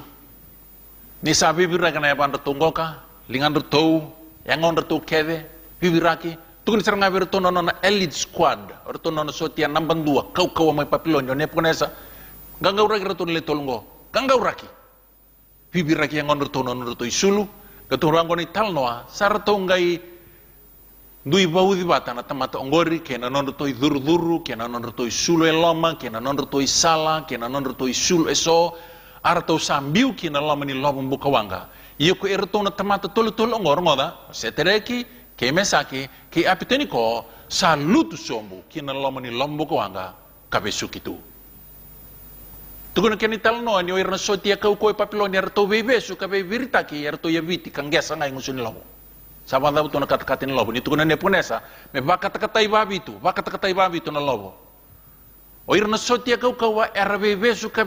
[SPEAKER 1] Ni sabi bira kana ya pan tunggoka lingan retou yang on retou keve bibiraki Tukun ni serang abir tono nona elite squad, or tono nona sotia namban dua, kau kau mai papilon, yo ne gangga gangau raki ni le tolongo, gangga raki. Pibiraki yang ngonur tono onur to isulu tal talnoa sar ngai dui bau di bata na tamata ongori kena non to idur duru kena onur to isulu eloma kena onur to isala kena non to isulu eso arto sambiu kena lama ni lobum bukawanga iyo ku erto na tamata tolu tolu ongor ngoda setereki ke mesaki ke apiteni ko salutu sombu kena lama ni wanga, kabe kabesu tu Tukuna keni tal noa, ni oir na kau kau ko papiloni ar to bebe su ka bebe ki e ar to yeviti kan gesa na ingusuni lobo. Sama dabu tuna kata ni lobo ni tukuna ne punesa me baka kata kata ibabi tu baka kata ibabi tu na lobo. O irna soti kau kau wa ar bebe su ka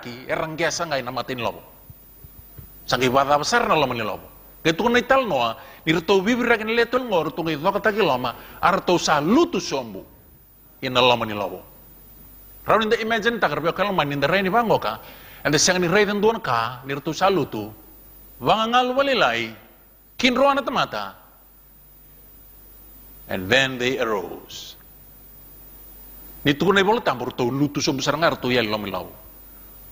[SPEAKER 1] ki e ar gesa ngai na matin lobo. Sangi bada besar na lobo ni lobo. Ke tukuna ital noa ni rato bebe rakin letul ngor tungai dokata kiloma ar to salutu sombu. Ina lobo ni lobo. Raw nda imagine ta karbi okal man nda reni bango ka. Nanti siang nindai ni tentuan ka nir tu salu tu. wali walilai kin roana temata. And then they arose. Ni tu ne bola tambur tu lutu sum sarangar tu yel lom lau.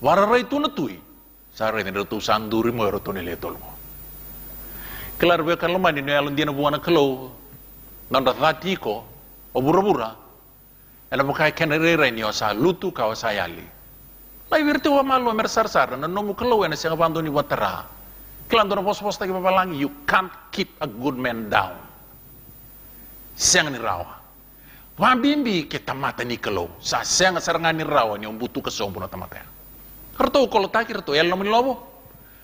[SPEAKER 1] Wararai tu netui. tui. Sare ni tu sanduri mo e rotu nilai tolmo. Kelar be kalau mani nindai alun dia nabuana buana kalau. Nanda ko, obura-bura elamukai kenerera ni osa lutu ka osa yali lai virtu wa malo mer sar sar na nomu kelo wena sing abando ni watera klando na pos pos tagi papalangi you can't keep a good man down sing ni rawa wa bimbi ke tamata ni kelo sa sing nga ni rawa ni ombutu ke sombu na tamata kerto ya. kolo takir to elno min lobo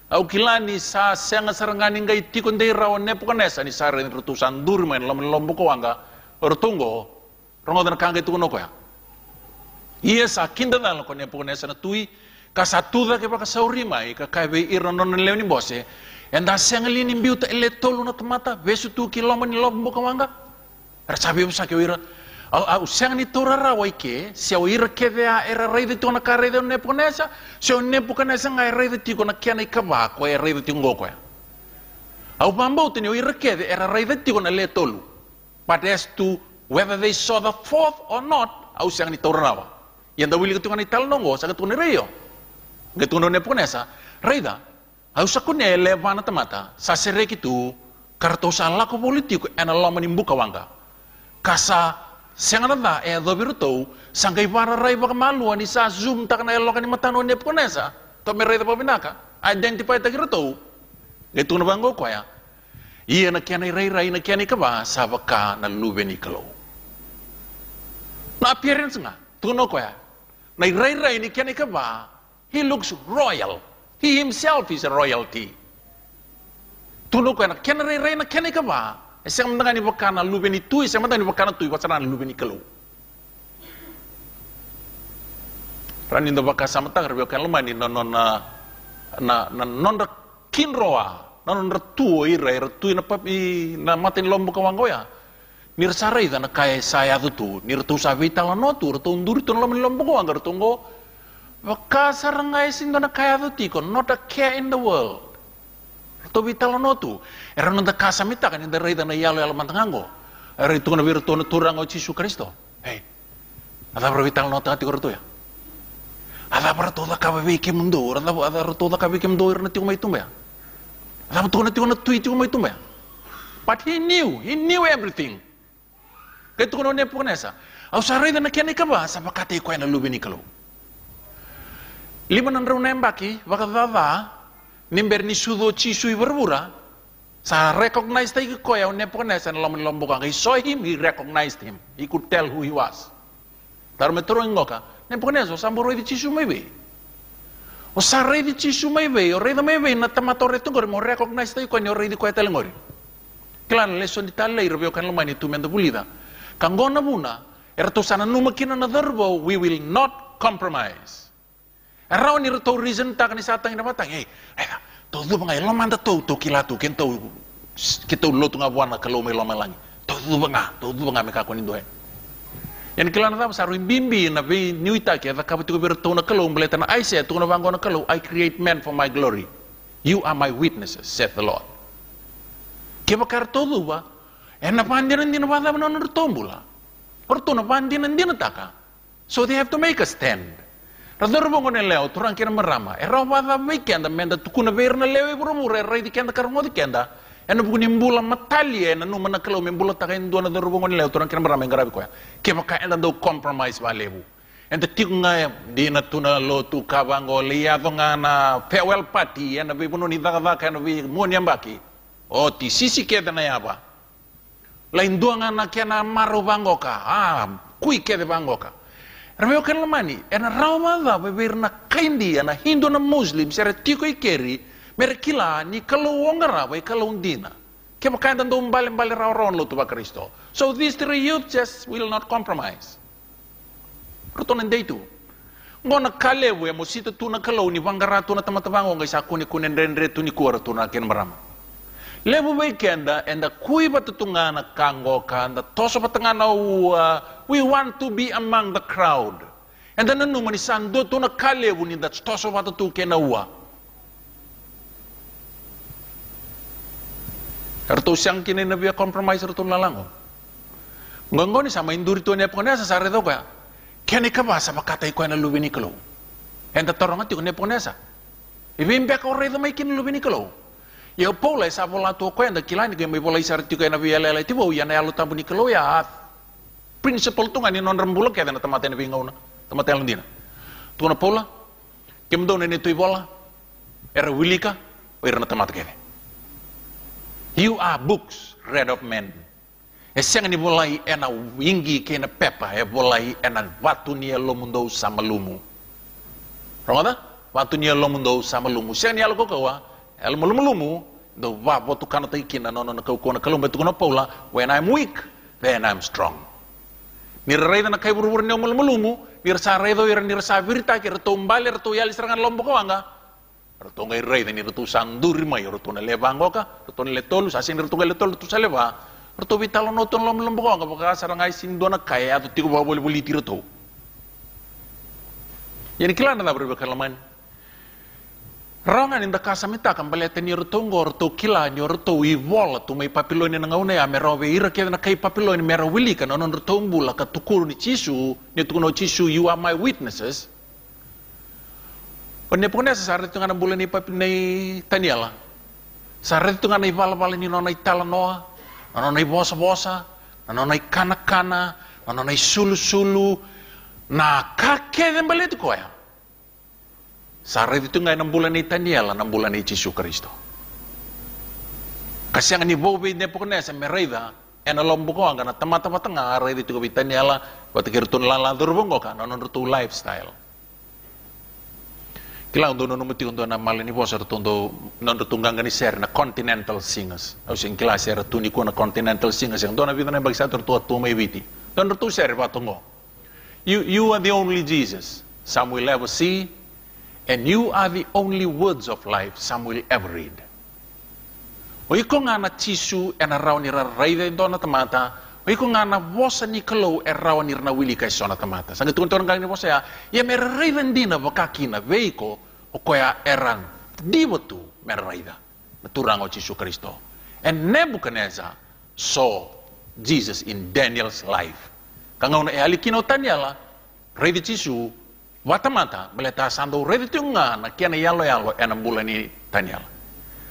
[SPEAKER 1] au kilani sa sing sarangan ngai tikon dei rawa ne pukanesa ni sare ni sandur durmen lom lombu ko anga ortungo dana kanga itu no koya. Ia sa kinda dana ko ne pone sana tui ka satuda ke baka saurima i ka kaibe i leo ni bose. Enda senga lini biuta ele tolu na tomata besu tu kiloma ni lobo boka Rasa biu sa ke wira. Au seng ni tora rawa ike se au ira vea era de tona ka de ne ponesa se o ne ngai rei de tiko na kiana i bako e de tingo koya. Au pambau tene o ira kede era de tiko na le tolu. tu whether they saw the fourth or not au siang ni taurawa yang da wili kan ni talnongo sa ketungan ni reyo Ketungan ni punesa reida au sa kunya elevana tamata sa sere itu, kartosa laku politik, ena lama ni mbuka Kasa kasa sengarada e do tau, sangkai para rai baka malu ni zoom tak na eloka ni matano ni punesa to me reida pabinaka identify tagiruto Ito na bango ko ya. Iya na kaya rai rai na kaya ni kaba sa na lube ni na appearance nga tuno ya, na ray ini kani ka ba he looks royal he himself is a royalty tuno ko ya. na ray ray e na kani ka ba esang mendanga ni bakana lube ni tui esang mendanga ni bakana tui e wacana lube ni kelu rani ndo baka sama tang rabi kan lemani na non na na non kinroa non retuoi rai retui na papi na matin lombo kawang ya nirsare itana kaya saya tutu nirtu savi la notu rtu nduri tu lom lombo bogo angar tunggo ai ngai e sindana kaya tuti tiko not a care in the world rtu vita la notu era nonda kasamita kan inda e reitana yalo yalo mantangango era itu na virtu na Kristo hei ada bervita la notu ati kortu ya ada bertu da kabe ke mundur ada ada rtu da kabe ke mundur na tiumai tumba ya ada tu na tiumai tumba ya But he knew, he knew everything. Kai tuku nonde pukanesa. Au sarai dana kiani kaba sapa kate koi na lubi nikalo. Lima nan rau nembaki waka dada nimber ni sudo cisu i berbura. Sa recognize tai ke koi au ne pukanesa na lombo lomboka. He saw him, he recognized him. He could tell who he was. Dar me toro ngoka. Ne pukanesa samboroi di cisu mebe. O sa rei di cisu mebe, o rei da mebe na tamatore tungori mo recognize tai koi ni o rei di koi telengori. Klan leson di tal leiro beo kan lomani tu bulida. Kangona muna, ertusana numakin na darbo, we will not compromise. Erao ni to reason tak ni satang ina matang, hey, eh, hey, to du bangai loman da to to kilatu, ken to kita ulo tunga buana kalau me loma langi. To du banga, to du banga me kakoni dohe. Yang kilana saruin bimbi na be nyuita ke da kapitu na kalau mbeleta na aise tu na bangona kalau I create man for my glory. You are my witnesses, saith the Lord. Kebakar to du ba, And apandinandina vadavanan tombula. din din taka. So they have to make a stand. Rador bongo ne leo turang kira merama. Era wada mekenda menda tukuna verna leo ibromure di kenda karmodi kenda. Ena bukuni mbula matali ena numa na kalau mbula taka indua na dor bongo ne leo turang kira merama ngarabi koya. Kema ka enda do compromise ba lebu. Enta ngai di na tuna lo tu kabango liya na farewell party ena bibunu ni daga daga ena bi ambaki. Oh, ti sisi keda na yaba la induanga na kia na maru vangoka ah kui ke de bangoka. Reveo ken lamani ena raumada beber na kaindi ena hindu na muslim sere tiko ikeri kila ni kalu wonga rawa, e kalau undina Ke kain dan dum balen balen rau ron lutu kristo so these three youth just will not compromise ruton en deitu. ngona kalewe sita tuna kalau ni wangara tuna tamatabango ngai sakuni kunen rendre tuni kuara tuna ken marama lebu baik kenda enda kui batu tungana kango kanda toso patangana ua we want to be among the crowd Enda nanu mani ni sando tuna kalebu ni dat toso batu tu kena ua Kartu siang kini nabi compromise rutu lalango. ni sama induri tuan ya pokoknya sasare do kaya. Kene kaba sama kata iko na lubini kelo. Enda toronga tu ne pokoknya sa. Ibimbe ka orre mai kini lubini kelo. Ya pola e sa vola tua koe yang kilani koe me pola isar tika na via lele tibo ia na alu tabu ni kelo ya principle tunga ni non rembulok ke na tamate ni vinga na tamate alu dina na pola kem itu ne tu vola era wilika o era na tamate ke you are books read of men e siang ni vola i ena wingi ke na pepa e vola i ena watu ni elo mundo sama lumu Rongata? watu ni elo mundo sama lumu. Senga ni alu El mulu mu, do va votu kana ikina no no kau kona kalum betu kona paula when i'm weak then i'm strong nir rei na kai buru buru mulu ne mi nir sa do ir nir sa virta ki retumbal ir yali serangan lombok wanga retunga rei reida nir tu sandur ma ir tu ne levango ka tu le tolu sa sin ir tu letolu tu saleva Retu vitalo anga, lom lombok wanga baka do na kai atu tiku babol buliti retu Yani kilana da berbekalaman. Ranga ninda kasamita kambale ni rutongo to kila ni orto i wala tu mai ni na ngaune amero ve ira ke na kai ni mera wili onon non rutombu la tukur ni chisu ni tukuno chisu you are my witnesses Pone pone sa tu ngana bulan ni papi nei taniala sa tu ngana i wala wala ni nona i talanoa nona i bosa bosa nona i kana kana nona i sulu sulu na den bale tu koya Sarif itu nga bulan ni Daniel, bulan ni Jesus Kristo. Kasi ang nibobi ni Pokunesa, merida, ah. ah, ena ko, ang ah, kana tama-tama tanga, aray dito kabi Daniel, watakirutun lala durubungo ka, nanon rutu lifestyle. Kila doon numuti kung doon na mali ni Bosa, doon doon tunggang ni Sir, na continental singers. O sing kila Sir, tuni ko na continental singers. Yang doon na bito na bagsa, doon at tumay biti. Doon doon Sir, patungo. You, you are the only Jesus. some will ever see, And you are the only words of life some will ever read. Oi ko ngana tisu e na rao ni raraida i dona tamata, oi ko ngana wosa ni kalau e rao nira rana wili kai sona tamata. Sanga tukun toran kani wosa ya, ia me raraida ndina wakakina veiko o koya erang. Divo tu me raraida, na o tisu Kristo. And Nebuchadnezzar saw Jesus in Daniel's life. Kangau na e alikino tanyala, rei tisu, Watamata redi tu nga na kiana yalo yalo enam bulan ini tanyal.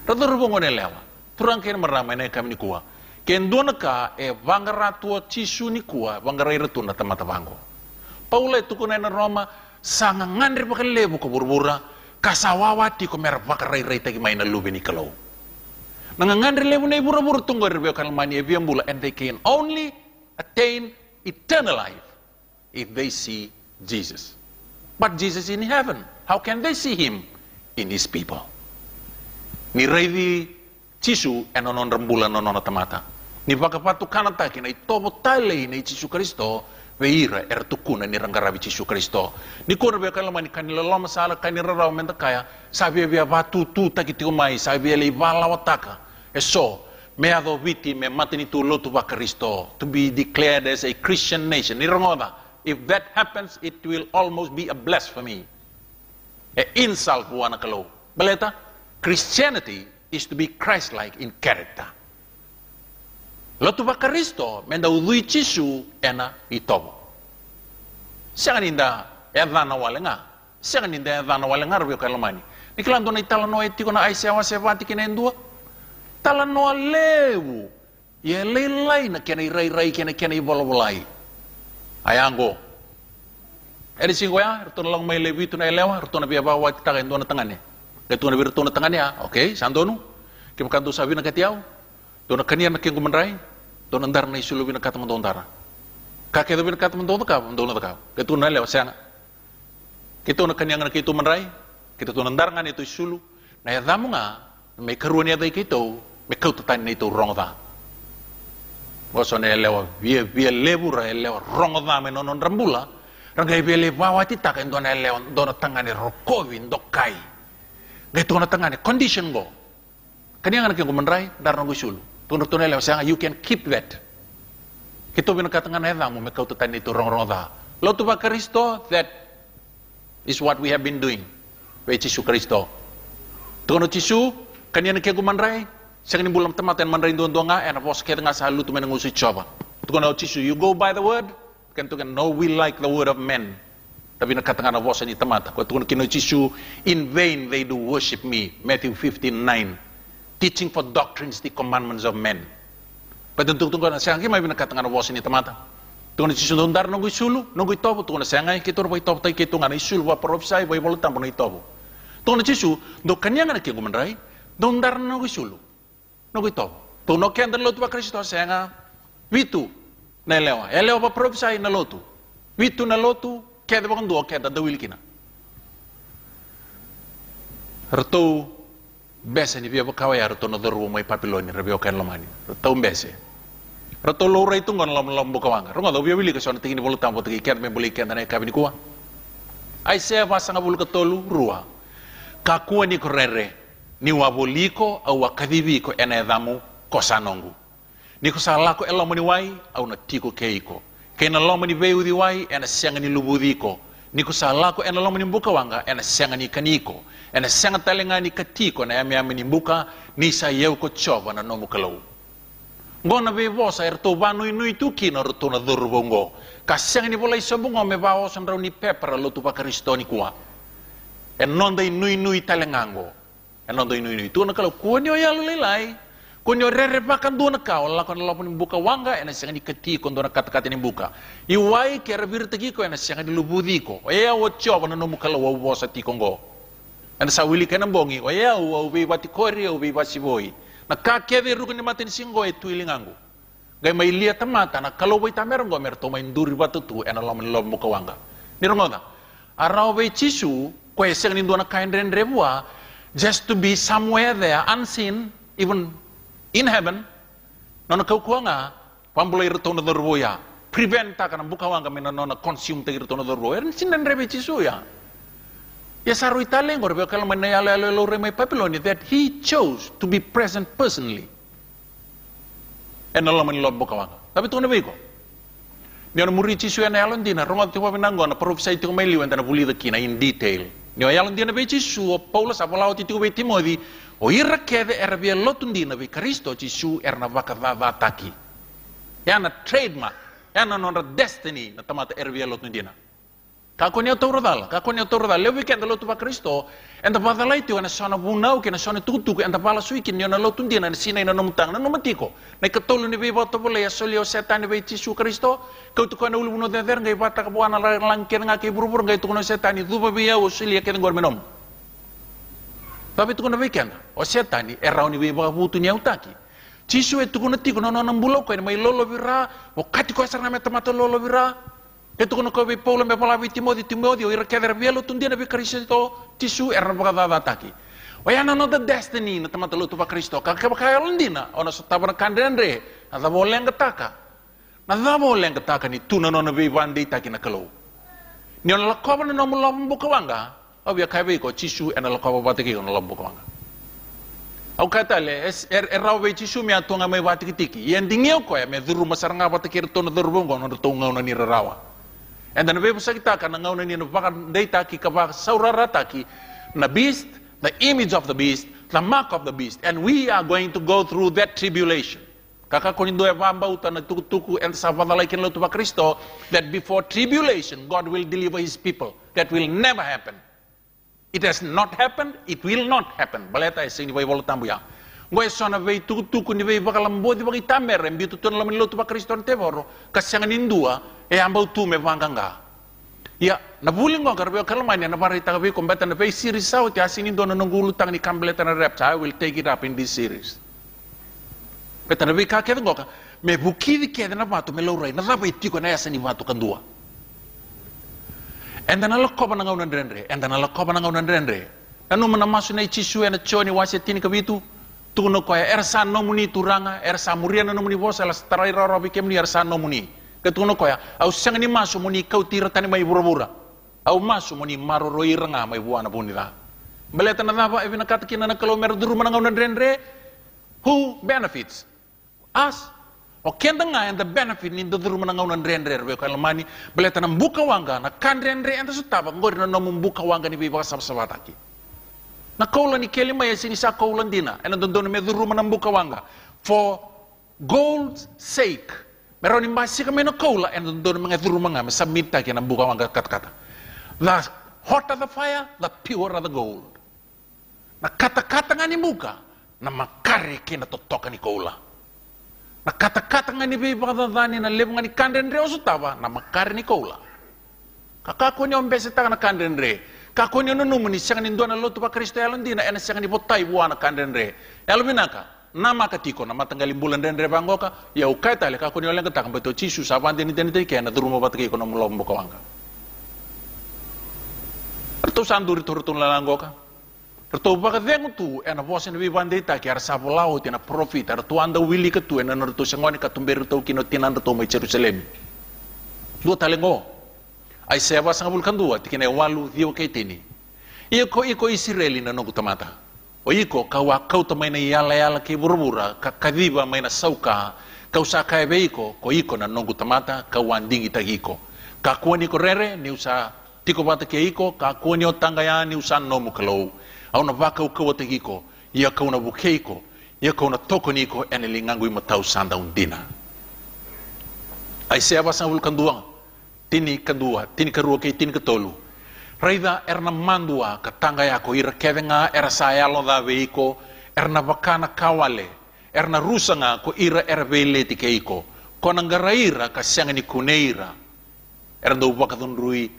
[SPEAKER 1] Ratu rubungo ngone lewa. Turang kian merama ena kami ni kuwa. Kian ka e wangara tua cisu ni kuwa wangara iratu na tamata wango. Paula itu e kuna ena Roma sanga ngandri pakai lebu ke burbura kasawawa di kumera wakara irata ki maina lubi ni kalau. Nanga ngandri lebu na ibura buru tunggu ribe kalmani e bula and they can only attain eternal life if they see Jesus. But Jesus in heaven. How can they see him? In his people. Ni ready cisu and on rembulan non on temata. Ni baka patu kanata kina i tale ni cisu Kristo veira er tukuna ni ranggarabi cisu Kristo. Ni kono be kala mani kanila lama sala kanira rau menta kaya sabi be vatu tu takiti mai sabi le vala wataka. Eso me adobiti me mateni tu lotu va Kristo to be declared as a Christian nation. Ni rongoda. If that happens, it will almost be a blasphemy, a insult buat one kalau. But Christianity is to be Christ-like in character. Lo Lotuba men da udui chisu ena itobo. Siangan inda edha na walenga. Siangan inda edha na walenga rubio kalomani. Nikilan dona itala noa etiko na aise awa se vati kina endua. Tala noa ya Ye leilai na kena irai rai kena kena i ayango eri eh, ya, rtona long mai lewi tuna elewa rtona bia kita taka indona tangane Kain tuna biar tuna tangane ya oke sandonu ke tuh sabi na katiau tuna kania na kengu menrai tuna ndar na isulu bina kata mendontara ka ke bina kata kau, ka mendona kau. tuna elewa sana kita tuna kania na kita menrai kita tuna ndar ngan itu isulu na ya damunga me ya dai kitu me kau na itu rongga gosone vie wie wie lebura lewa rongo dame nonon rambula rangai vie le wawati tak en dona lewa dona tangane rokowi ndokai ngai tona tangane condition go kani ngana kengo mandrai dar nongo shulu tono tono lewa sanga you can keep that kito bino katangana edamu me kau tutani tu rongo rongo da lo tu ba kristo that is what we have been doing we chisu kristo tono chisu kani ngana kengo mandrai Second bulan temat and mandarin don donga and was getting us halu to men coba. chova. awak ochisu, you go by the word, kan tukan no we like the word of men. Tapi nakatangana was ni temat. Kwa tukana kinochisu, in vain they do worship me. Matthew 59. Teaching for doctrines the commandments of men. But untuk tukana siangi Saya binakatangana was ni temat. Tukana chisu don dar nungui sulu, nungui tobu tukana siangai kitor bai tobu tai kitungan isul wa provisai bai bolutam bonai tobu. Tukana chisu, do kanyangana kigumandrai, don dar nungui sulu no ito. Tono no lotu pa Kristo senga vitu na elewa. Elewa pa propisa na lotu. Witu na lotu kenda pa kandu kenda da wilkina. Rtou bese ni vio kawa ya rtou no doru mo papiloni revio ken lomani. Rtou bese. Rtou lo rei tungon lom lom bukawanga. Rongo do vio wilika sona tingini bolu tambo tiki kenda me boli kenda na kabini kuwa. Ai pasang abul ketolu rua. Kakua ni korere, ni wavuliko au wakadhiviko ene dhamu kosanongu lako salako e elomoni wai au na tiko keiko kena lomoni veudhi wai ena ni lubudhiko niko lako ena lomoni mbuka wanga ena ni kaniko ena senga ni katiko na yami ni mbuka nisa yeu ko chova na nomu kalau ngona ve vosa er to vanu inu ituki na rutuna ka kaseng ni bola isabungo me vaosan ni pepara lotu pakaristoni kuwa enonda nonda inu inu italengango Eno do inu inu itu Kalau kunyo ya lelai. Kunyo rere do dua nakal Allah kan Allah pun buka wanga ena siang di keti kon na kata kata ini buka. Iwai kera bir tegi ko ena siang di lubudi ko. Oh Eya wo coba nana muka lo wo wo tikong kongo. Ena sawili kena bongi. Eya oh wo bi wati kori wo bi wasi boi. Na kakea vi ni matin singo itu ilingangu. Gai mai lia tamata na kalau wai tamer ngo mer to mai nduri batu tu ena lo men lo muka wanga. Ni rongoda. Arau wai chisu ko eseng ni anak kain ren rebuah just to be somewhere there, unseen, even in heaven, nona kau kuanga, pambulai retono dorboya, preventa kana buka wanga mena nona consume te na dorboya, en sinan rebe chisuya. Ya saru italeng gorbe beka kala mena yale yale lore mai papiloni that he chose to be present personally. En Allah meni buka wanga. Tapi tu beko. Nyo na muri chisuya na yalon dina, ronga tiwa menangona, profesai tiwa meliwen tana bulida kina in detail. Noealon dina be Jesu, Paulus apolau titu be Timothy, o ira keve era be lotun dina be Kristo Jesu er na waka wawa taki. Ya na trademark, ya na nonra destiny na tamata er be lotun dina. Κακόνια το ροδάλ. Κακόνια το ροδάλ. Λέω και ανταλό του Πακριστό. Εν τα παδαλάει του ένα σαν βουνάου και ένα σαν του Εν τα σου και νιώνα του ντίνα. Εσύ είναι νομουτάν. Ένα νομουτίκο. Να κατόλουν το βολέα. Σε όλοι Χριστό. Και ούτου κανένα ούλου που και και ο και δεν κορμινό μου. Θα του ε, να Έτογνωκόβι πόλο με παλάβει τιμόδι τιμόδι, ο Ιρακέδερ βιέλο τον τίνε βι Χριστό τισού ερναβγαδά δατάκι. Ο Ιάννα νόντα destiny να τα ματαλού του Χριστό, κακέ παχαέλον τίνα, ο να σου τάβανα καντέν ρε, να δαβώ λέγκα τάκα. Να δαβώ λέγκα τάκα νι τούνα νόνα βι βάντι τάκι να καλού. Νι ο λακόβα νο μου λόμπο μπουκαβάγκα, ο βι ακάβι κο τισού ένα λακόβα βατική ο λόμπο μπουκαβάγκα. Au kata le, erau vei cisu mea tonga mai vati kitiki. Yang dingeu koe, me duru masaranga vati kiri tona duru bongo, nona tonga nona nira rawa. And na bebo sakita ka na na ni nubakan day taki ka saurara na beast, the image of the beast, the mark of the beast. And we are going to go through that tribulation. Kaka konindo evamba uta nagtukutuku and laikin lo tuva Kristo that before tribulation God will deliver his people. That will never happen. It has not happened, it will not happen. Baleta e sing vai volotambu ya. Ngoe sona tuku-tuku, ni vaka lambo di bagi tamer na lamin lo menilo tuba Kristo ntevoro. Kasiangan indua ah e ambau vanga vanganga ia ya, na bulingo garbe ya, kalmania na bari tagabe kombeta na pe series sa uti asini ngulu tang tangni kambleta na rap i will take it up in this series peta na be ka kedo ngoka me di kede na vato me lourai na raba ko na yasani vatu kandua enda na lokoba nga ngauna ndrendre enda na nga unan rendre ndrendre no mana masu na ichisu ya, na choni wasi tini kabitu tuno koya ersa nomuni turanga ersa muriana nomuni vosa la starai roro bikem ni ersa nomuni ketuno koya au sang ni masu muni kau tira tani mai bura-bura au masu muni maro roi renga mai buana punira bele tana napa evina kata kina na kalau mer duru manangau na drenre who benefits As? o kenda nga and the benefit ni do duru manangau na drenre be kalau mani bele tana buka wanga na kan drenre anta sutapa ngori na nomu buka wanga ni bebas sab sabataki na kaulan ni kelima ya sa kaulan dina ena dondon me duru buka wanga for gold's sake Meron masi kami no kaula and doon mga turu mga masamita kina buka mga kata The hot of the fire, the pure of the gold. Na kata-kata nga nah, ni muka na makari kina totoka ni kaula. Na kata-kata nga ni bibi kadadani na lebo nga ni kandren reo oh, sutawa na makari ni kaula. Kakako ni besi taka na kandren re. Kakako ni nunumuni siya nga ninduan na lotu pa Kristo yalon di na ena siya nga ni buwa na kandren re. Yaluminaka. ka, nama katiko nama tangali bulan dan dari bangoka ya ukai tali kaku ni oleng ketang beto cisu sapan deni deni tini kena turu mobat kiko nomor boko wangka Retu sanduri turutun goka. Retu baka deng tu ena bosen wi bandita ki arsapo lau tina profit retu anda wili ketu ena nertu sengoni katumberi tau kino tina retu mai selemi. Dua talengo Ai sewa sangabul tiki tikine walu dio tini. Iko iko Israeli na nongu tamata ويكو كوا كوت مين يالا يالا كي بربورا ككذيبا مين سوكا kau sakai ko iko na nongu tamata andingi tagiko kakuani niko rere ni usa tiko bata ke iko kakuani otanga ya ni usa nomu kalou au na vaka ukawa tagiko ia na bukeiko ia kauna toko niko ene lingangu imatau sanda undina ai se abasa ul kandua tini kandua tini karua ke tini katolu raitha na mandua katanga yako ira kevenga era sayalo veiko era na vakana kawale erna rusanga ko ira era veleti ke iko konangara ira ni kuneira era ndau vakadunrui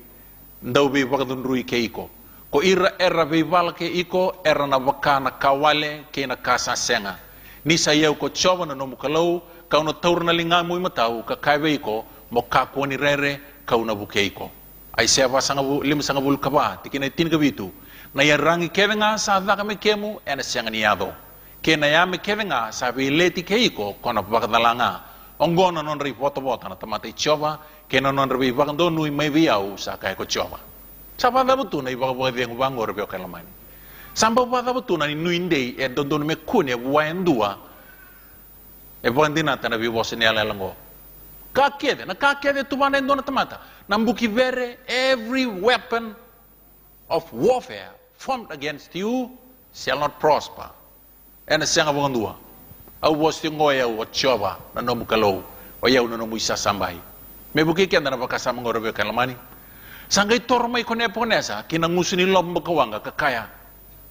[SPEAKER 1] ndau be vakadunrui ke keiko ko ira era veivala ke iko era na vakana kawale ke na kasa senga nisa yau ko chovana no mukalau kauna taurna linga mu matau ka kaive iko mo ni rere kauna bukeiko iko ay sefa sangabu lim bul kaba tikina tin bitu na rangi kedenga sa me kemu ena ni ado ke na yame sa vileti keiko kono bagdalanga ongona non ri foto bota na tamate chova ke non non ri do nui mai u sa kai ko chova sa pa da butu na i bagbo de ngwango ri ko lamani sambo pa da butu na ni nui ndei e dondon me en dua, e bondina tana vi vosene ala ngo ka kede na ka kede tu na ndona tamata mbukivere every weapon of warfare formed against you shall not prosper. Ena senga dua, Au wasi ngoya wa choba na nomu kalau. yau una nomu isa sambai. Mebuki kenda na pakasa mengorobe kalamani. sangai tormai kone ponesa kina ngusuni lomba kawanga kakaya.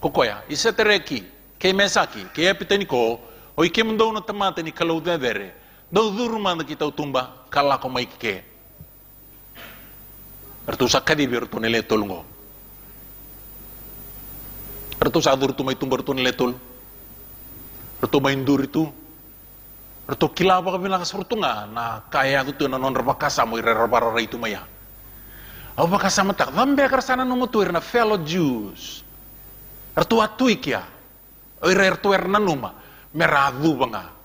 [SPEAKER 1] Kokoya isetereki ke mesaki kei ko oi kemndou no tamate ni kalau dere. Dau durumanda kita utumba kalako mai ke kadi rtusa kadibe adur tu mai adurtuma tu nele tol kila apa kami langas ertu nga na kaya kutu na non rabakasa mo irarabara itu maya Apa bakasa matak akar sana no tu irna fellow jews ikia. atuikia ertu erna numa meradu banga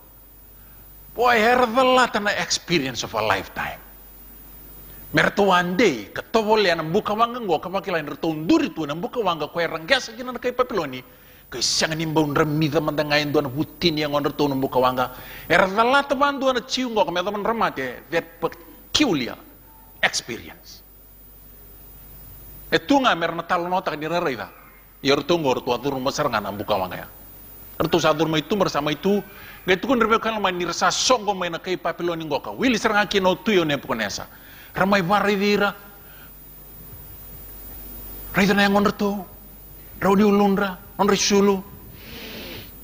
[SPEAKER 1] Boy, her the experience of a lifetime mertuande ketobole anambuka kawangga ngo kamakila ndiri tertundur itu wanga kwa kue jina na kai papiloni kai ini nimba unramida mandanga endo na hutini yang ondor tu anambuka wanga teman tuan ana ciu ngo teman man ya that peculiar experience etunga eh, merna talono tak dira reida ya. yor ya, tu ngor tua atur rumah serangan anambuka kawangga ya Ertu sadur ma itu bersama itu Gaitukun main manirsa songko maina kai papiloni ngoka. Wili serang akino tuyo nepukonesa. Ramai dira. vira. na yang Rau Raudi ulunra. Onre shulu.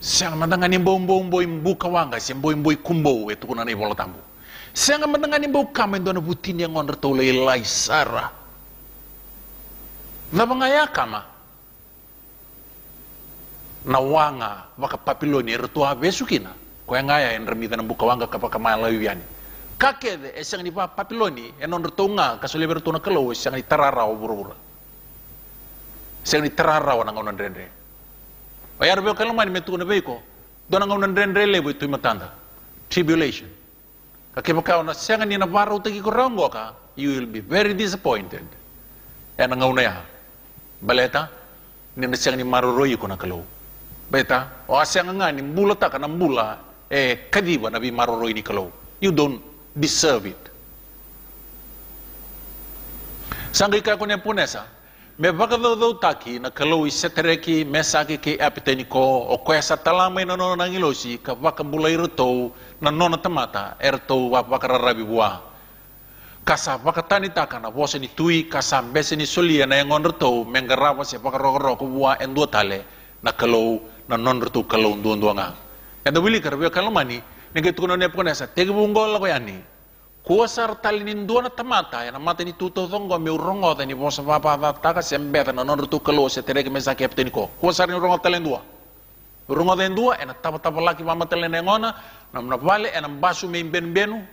[SPEAKER 1] Siang mandanga ni mbou bau mbou buka wanga. Siang mbou mbou kumbo itu kuna ni bola tambu. Siang mandanga ni mbou kame dona butin yang onreto lai sara. Nabanga bangaya kama. Na wanga waka papiloni habesukina. Kau yang ngaya yang remita na buka wanga kapaka malayu kakede e eh, ni papiloni e non rotonga ka sole bertona eh, ni tarara buru buru esang ni tarara wana ngono ndrendre bayar beo be mani metu ne beko do ngono ndrendre le lebo tu matanda tribulation kake ke baka ona esang ni na baru te ki ka you will be very disappointed e na ya baleta ni na sang ni maruroi ko na kelo beta o asang nga ni mulata kana mula e kadiba na bi ni kalo you don't deserve it. ka kone punesa, me do taki na kalau isetereki mesaki ke apiteniko o talame na nono na ngilosi ka vakambula irotou na nona tamata ertou vakararabi bua. Kasa vakatani takana ni tui kasa beseni solia na yangon rotou mengarava se vakarogoroko bua endua tale na kalau na non rotou kalau nduanduanga. Enda wili karabia kalamani, mani nege tukono ne pokona sa tege bungol ko yani Kuasar sar tali nin duana tamata yana mata ni tuto tongo mi urongo da ni bosa papa da taka sembeta no non tu kelo se tere mesa ke pteniko kuwa sar ni urongo talen urongo ena tapa tapa laki mama talen ngona nam na vale ena basu me ben benu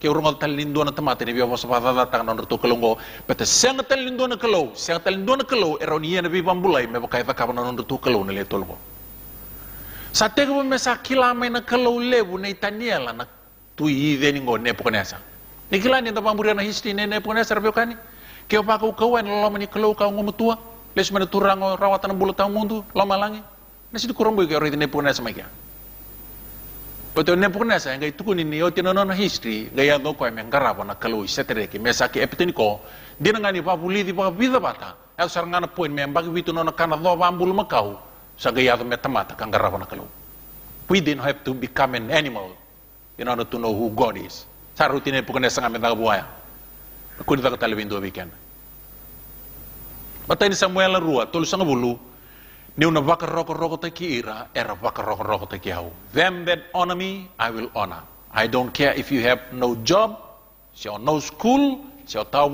[SPEAKER 1] ke urongo tali nin duana tamata ni bio bosa papa da taka non tu kelo pete senga tali nin duana kelo senga tali na duana kelo eroni yana bi bambulai me bakai ta kapana non tu kelo le tolgo sa teke mesa kila mai na kelo levu na itaniela na tu i deni ngo ne pokonesa ni kila ni ndapa mburi na histi ne ne pokonesa rabe kani Keo pa ko en lama ni kalau ukau ngomu tua les turango rawatan bulu tau mundu lama malangi. na situ kurombo ke ori ne pokonesa mai kia Oto ne yang ngai tuku ni oti nono na histi ngai ando ko me ngara na kalau setere ke mesa ke ko. dina ngani pa di pa vida bata Aku sarangana poin membagi witu nona kana doa bambulu makau. Sagayado metamata na kalu. We didn't have to become an animal in order to know who God is. Sarutine pukane sanga metabuaya. Kuni taka talibindo weekend. Batani Samuel rua tolu sanga bulu. Niu na waka roko roko te ira, era waka roko roko te au. Them that honor me, I will honor. I don't care if you have no job, si no school, si o tau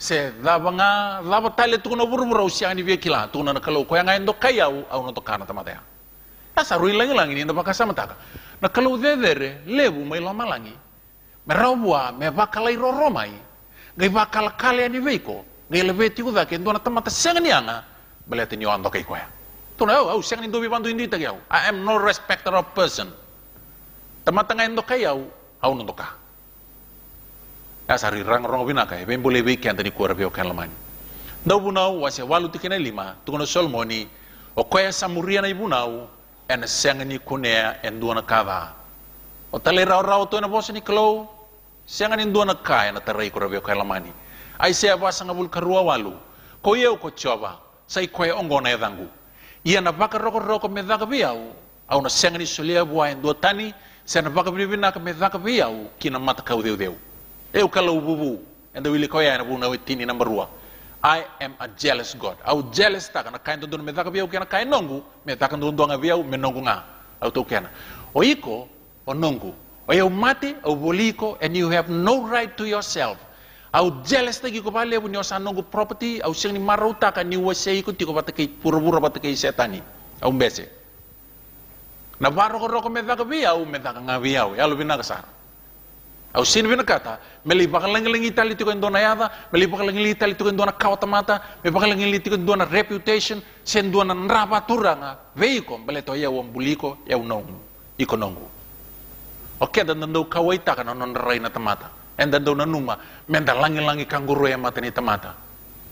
[SPEAKER 1] se lava nga lava tale tukuna burubura usiani via kila tukuna na kalau koyanga endo kaya au au no tokana tamata ya asa rui langi langi ni ndabaka sama taka na kalau dedere lebu mai lama langi merawua me vakalai roromai gai vakal kale ni veiko gai leve tiku dake ndo na tamata ni anga te ni ando kai koya tuna au au ni ndo bandu indi tagi au i am no respecter of person tamata nga ndo kaya au au to kaya asari rang rong bina kai ben bole be kian tani kuar be kan lamani bunau wase walu tikene lima tukono solmoni o koya samuria na ibunau en sengani kunea en duana kava o tale rao rao to na bosni klo sengani duana kai na tarai kuar be kan lamani ai se abasa ngabul karua walu ko yeu ko chova sai koya ongona edangu ia na baka roko roko me dhaka biau au na sengani solia bua en tani, sena baka bibina ka me dhaka biau kina mata kau deu deu Eu kalau bubu, ende the willy koya na buna wetini number I am a jealous God. Au jealous tak kana kain don me taka biau kana kain nongu, me taka don don biau me nongu nga. Au to kana. Oiko o nongu. O mati, mate o boliko and you have no right to yourself. Au jealous tak ki ko bale bu nyosa nongu property, au sing ni maru ta ni wase iko ti ko batake pura-pura batake setani. Au mbese. Na baro ko roko me taka biau, me taka nga biau. Ya e lu binaka kasara. Au sin kata, me li baka langi langi tali tiko indona yada, me li baka langi tali tiko indona kawata mata, me baka langi tiko reputation, sen duana nrapa turanga, veiko meli to ya ambuliko ya unongu, iko nongu. Oke dan dan kawai taka na non rai na tamata, en dan na numa, men dan langi langi kanguru ya e mata ni tamata.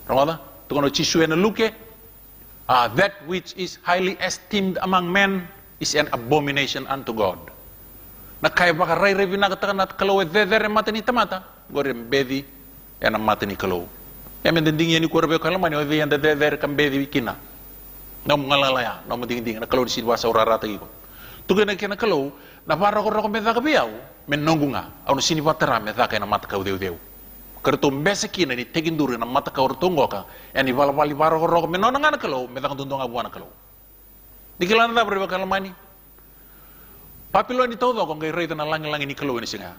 [SPEAKER 1] Rongada, tiko no e luke, ah, that which is highly esteemed among men is an abomination unto God na kai baka rai revi na kataka kalau vevere mata ni tamata gore bedi yana mata ni kalau ya men ding yani korbe kalau mani ovi yanda vevere kam bedi kina na ngalala ya na ding ding na kalau di sidwa saura rata iko tuga na kena kalau na para ko ko meza kabiau men nongunga au sini patara meza kai ya na mata kau deu deu kerto mbese kina ni tekin duri ya na mata kau tongoka yani bala wali para ko ko men nonanga na kalau meza kan tontonga buana kalau dikilana da berbe ini. mani Papiloni tau kong ngai rei na langi langi ni kelo ni singa.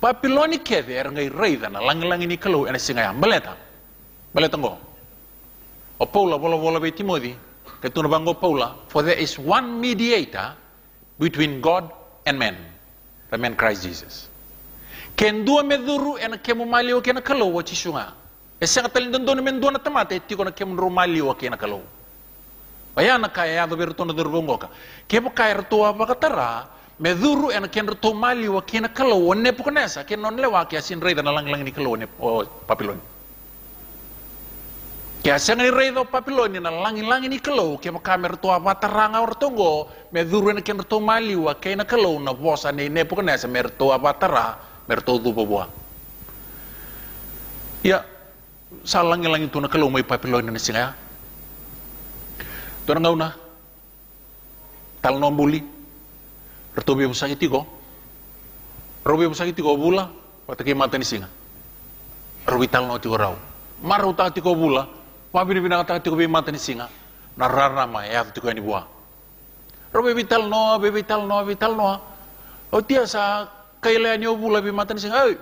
[SPEAKER 1] Papiloni kede er ngai rei na langi langi ni kelo ena singa ya baleta. Baleta ngo. O Paula bola bola be Timothy Ketuna tuna bango Paula for there is one mediator between God and man. The man Christ Jesus. Ken dua meduru ena kemu maliwa kena kelo wa chishunga. Esa katalindan dona men na tamate tiko na kemu kena kelo. kena kelo bayana kaya yado ber tono dur bongoka kebo kair to abaga tara me duru en ken to mali wa ken kala wonne pukonesa ken non lewa kia sin reida na lang lang ni kala wone o papiloni Kia sang ni reida papiloni na lang lang ni kala kebo kamer to abata ranga nga me duru en ken to mali wa ken na bosa ne ne pukonesa mer to abata du bua. ya sa lang itu na kala mo papiloni na singa Tuan nga una, tal non buli, retobi musa itiko, robi busa itiko bula, pataki mata ni singa. Robi tal no itiko rau. Maru ta itiko bula, pabiri binang ta itiko bi mata ni singa, na rara ma ya itiko ni bua. Robi vital no, bi vital no, vital no. O tia sa kailan ni bula bi mata ni singa, Ai,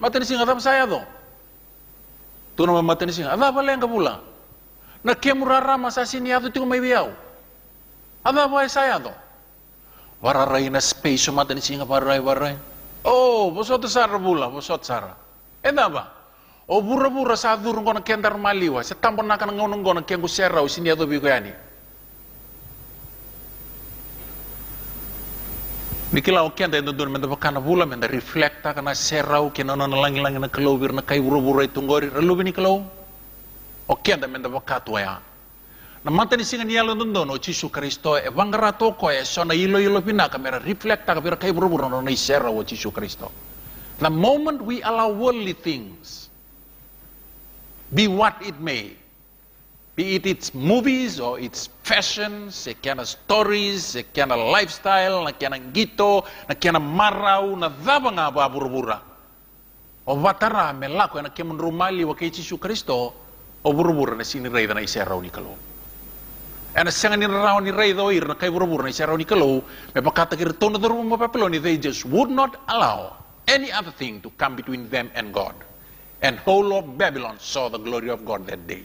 [SPEAKER 1] mata ni singa tam saya do. Tu ma mata ni singa, ada apa yang kabula? bula? na ke murara masasi ni atu tu mai wiau. Ada apa saya to. Wararai na space mata ni singa wararai wararai. Oh, bosot sara bula, bosot sara. Enda ba? O oh, bura bura sa duru ngona kendar maliwa, se tambo na kana ngono ngona kengu serra o sinia do bi yani. Nikila o kenda endo dun menda bakana bula menda reflekta kana serra o kenona langi langi na kelobir na kai bura bura itungori, relubi ni kelo. Oke, anda minta wakatu waya. na mata ni singa nialo ndo no chisu kristo e toko ya, so na ilo ilo pina kamera reflecta kamera buru-buru, no nei sera chisu kristo the moment we allow worldly things be what it may be it its movies or its fashion, sekena stories, sekena lifestyle, na kena ngito, na kena marau, na dhaba nga ba burubura. O vatara melako na kemun rumali wa keichisu Kristo, o burubur na sini raida na isa rauni kalau ana sanga ni rauni raida o na kai burubur na isa rauni kalau me pakata kir tono doru mo papeloni they just would not allow any other thing to come between them and God and whole of Babylon saw the glory of God that day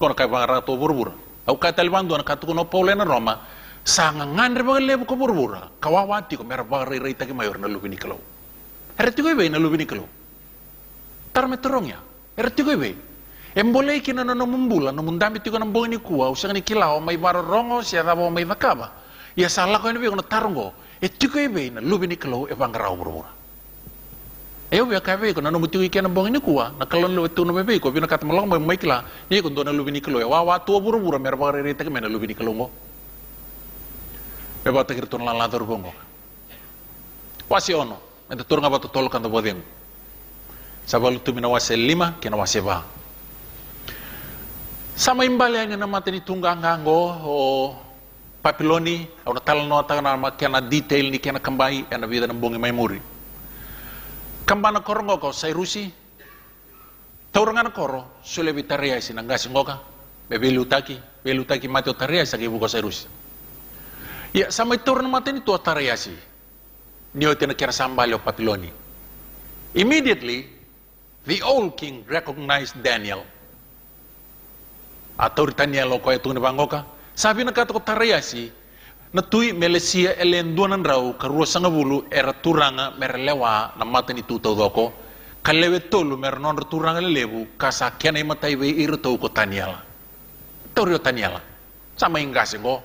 [SPEAKER 1] kono kai wangara to burubur au kai talibando na no paul na Roma sanga ngandre lebu ko burbura kawawati ko merbare rei taki mayor na lubini kalau Ertigo ibe na lubini kalau. Tar meturong ya. Ertigo ibe. Embolei kina nono mumbula nono mundami tiko nambo ini kua usang ni kilau, mai baro rongo sia rabo mai makaba. Ia salah kau ini bi kono e tiko e beina lubi ni kilo e bangarau burubura. E ubi ka be kono no mutiku ike no ni kua na kalon lo tuno no be be bi malong mai mai kila ni na lubi ni kilo e wawa tua tu burubura mer bagare mena lubi ni kilo ngo. E bata tekir lan bongo. Wasi ono, ente tur ngaba to kanto bodeng. Sabalu mina wase lima kina wase ba. Sama imbali ainga na mata ni tungangango o oh, papiloni o na tala tanga na kena detail ni kena kambai ana vida na bongi mai muri. Kambana korongo sa sai rusi. Taurangana koro sule vitaria isi nangasi ngoka. Bebeli utaki, bebeli utaki mati otaria isa kibu ko sai rusi. Ya sama itu na mati ni tua taria si. Nio tina kena sambali o papiloni. Immediately, the old king recognized Daniel atau autoritania loko itu ne bangoka sabi na kato taraya si na tui melesia elen nan rau karua sanga bulu era turanga merelewa na itu tuto doko kalewe tolu mer non turanga lelebu kasa kiana iru iru irto ko taniala torio taniala sama ingase go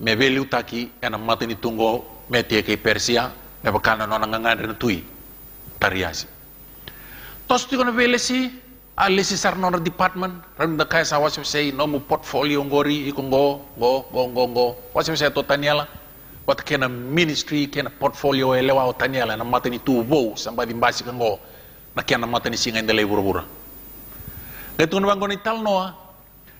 [SPEAKER 1] me beli utaki ena matani tungo metie ke persia me bakana nganga ngangana tui tariasi tos tiko na sar no department randa kai sa wasi sei no mu portfolio ngori ikungo go go go go wasi sei to taniala wat kena ministry kena portfolio elewa o taniala na matani bo samba mbasi kango na kena matani singa ndele buru-buru bang koni tal noa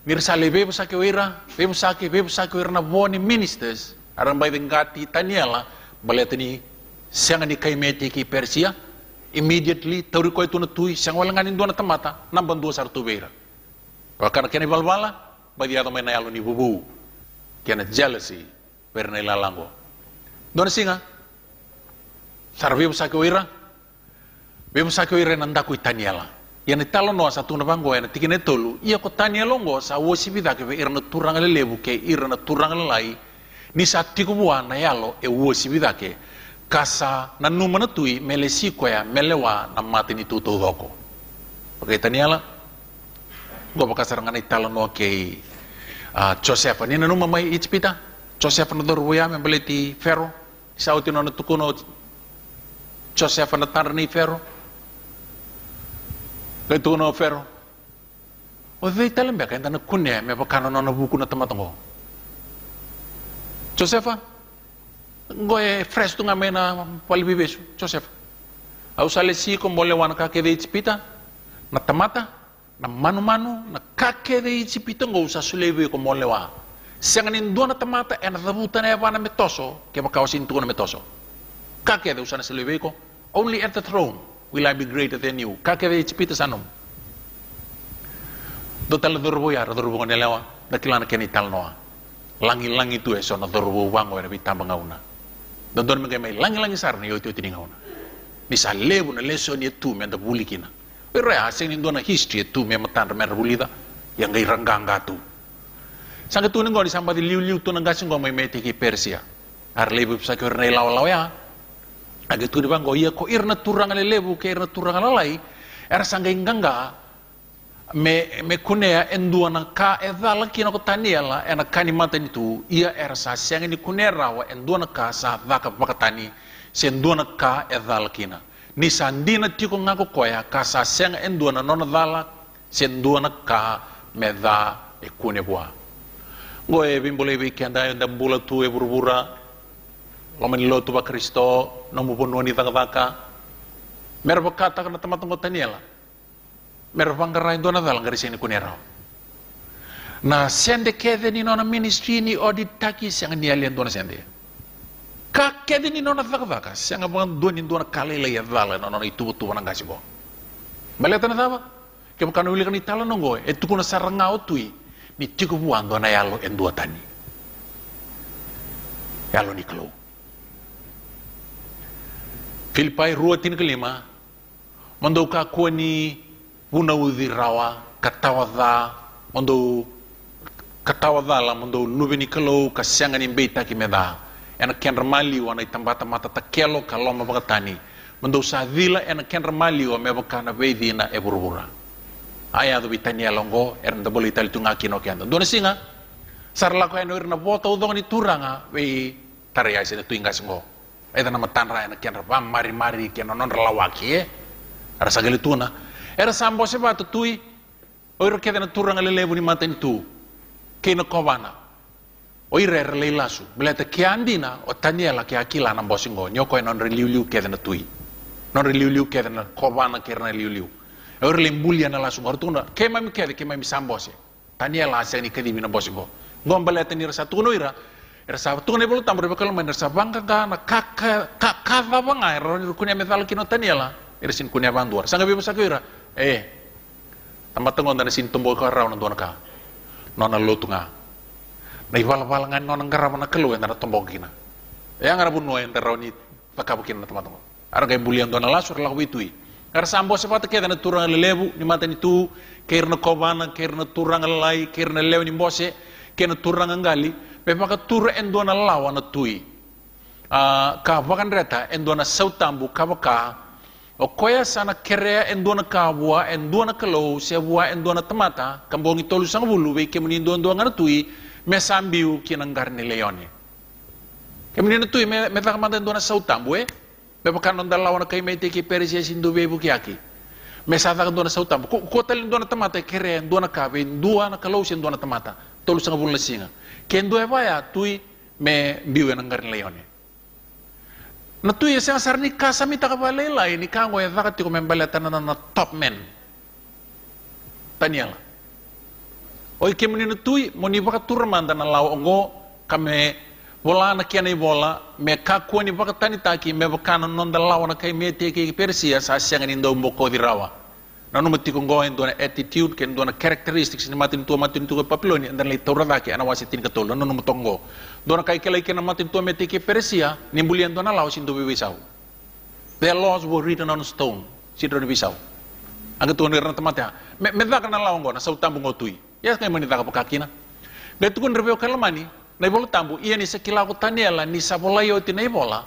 [SPEAKER 1] be bu sake wira bu sake bu sake wira na boni ministers aran bai dengati taniala baletani sianga ni kaimeti ki persia immediately tauri koi tuna tui sang wala ngani dona tamata namban dua sar tu beira wakana kene balbala bagi ado mena yalo ni bubu kene jealousy ila lalango dona singa sar bibu sake wira bibu sake wira nanda kui taniela yana talo no sa tuna bango yana tikine tolu ia ko tanielo ngo sa wosi bida ke irna turang lelebu ke irna turang lai ni sa tikubuana yalo e wosi bida ke kasa nannu tui mele mele melewa na ni tutu goko gua baka kasarangan itala no ke uh, Joseph ni numa mai itspita Joseph na dorwaya membeli ti Fero sauti na tukuno Joseph na tarni ferro. kay tukuno Fero ferro. Oke, talembe kay na kunia me pakana na buku na tamatango Josefa. Εγώ εφρέστηκα με ένα παλιβίβι σου, Τσόσεφ. Αού σα και δεν πίτα, να τα να μάνου μάνου, να κάκε δεν πίτα, Σε τα ένα δαβού τα και ουσάνε only at the throne will Dan don mega mai langi langi sarna yo tio tininga ona bisa lebu na leso ni e tu me buli kina. pero ya sing na history e tu me matan mer da yang ngai ranggangga tu sang tu ningo ni sambadi liu liu tu nangasi ngo mai e meti ki persia ar lebu bisa ko rnai lawa lawa ya age tu di go iya ko irna turang le lebu ke irna turang lalai er sanggai ngangga mekunea endua na ka e dhala kina ko tania e na kani ni tu ia era sa senga ni kunea rawa endua na ka sa dhaka pakatani se duana ka e dhala kina ni sa ndina tiko koya ka sa senga endua na nona dhala se duana ka me dha e kune kwa ngo e bimbole bi kenda e nda bula tu e burbura lamani lotu ba kristo namu pononi dhaka dhaka merpa kata kana tamatongo tania meravangaraidoana zalangareseny ko nianao na ini andekedeninao na ministriny oditaky sy agnanialiandoana sy sende. ka kedeninao na vakavaka sy agnavandoanindoana kalela iavalana nao na itubotubonangazy go maletana sava kemakanuilikana italanao go e tukuna cukup buang mitiko voandoana ialo tani. tani. ni niklo filipai ruatin kelima, mandau ka kakoany wuna wudi rawa mondo katawa katawadha la mondo nubini kalau kasangani beita kimeda ena ken ramali wana itambata mata takelo kalau tani mondo dhila ena ken ramali wa mebakana beidina eburbura aya do bitania longo ernda boli itali tunga kino kendo dona singa sarla ko eno irna bota udongani turanga we tarya sene tuinga singo eda nama tanra ena ken mari mari kian non relawaki eh rasa gelituna Era sambo batu tui, oiro kete na turanga le lebu ni maten tu, ke na kovana. Oiro era lasu, beleta ke andina, o taniela ke akila na bosingo, nyoko e non reliu liu kete na tui. Non reliu liu kete na kovana ke na liu liu. E oiro le mbulia na lasu, ortuna, ke mami kete, ke mami sambo se. Taniela ase ni kedi mina bosingo. ni rasa tuno ira, e Rasa tu e ne bolo tambor bekal men rasa bangka ka na kakka kakka banga ro kunya metal kino taniela. Irisin kunya banduar. Sanga bebas aku eh tengok na sin tumbuh ka raw nanduan ka nona lo na iwal-wal ngan nona ngara mana kelu na tumbuh kina ya ngara bunu yang raw ni pakabukin na tamatengon buli yang tuan Allah suruh lakukan itu ngara sambo sepatu kita na turang lelebu ni mata ni tu kerana kobana kerana turang lai kerana lebu ni mbose kerana turang ngali pe maka tur en dona lawa na tui ah, ka reta endona sautambu kawaka o koya sana kere ya en dona kabua en dona kelo se bua en dona temata kambongi tolu sang bulu we kemuni don dona ngana tui me sambiu kinang garne leone kemuni na tui me me ta en dona sautambu e eh? me pakan non dalla wana kai meite ki perisia ya sindu be buki aki me sa ta dona sautambu ko ko tal dona temata e kere ya en dona kabe en dona kelo se en dona temata tolu sang bulu singa ken dua e tui me biu en garne leone na ya, saya sen sarni kasamita ka balela ini kango ya dhakati kumembala tanana na top men Tanyala. oi ke menina moni baka turman dana lau ongo kame bola na kiana bola me kakua ni tani taki me bakana nonda lau na kai me teke persia sa siang ni ndo mboko nanu mati ko ngoen dona attitude ken dona characteristics ni matin tua matin tua papiloni andan le taurada ke ana wasi tin katol nanu mutongo dona kai kelai ken matin tua meti ke persia ni bulian dona laos indo bisau their laws were written on stone sidron bisau anga tuan ngerna temata ya. me medda kana laong na sau tambu ngotui ya kai manita ka pakakina betukun rebeo kalamani Nai bola tambu, iya ni sekilaku aku taniela, ni sabolayo ti nai bola,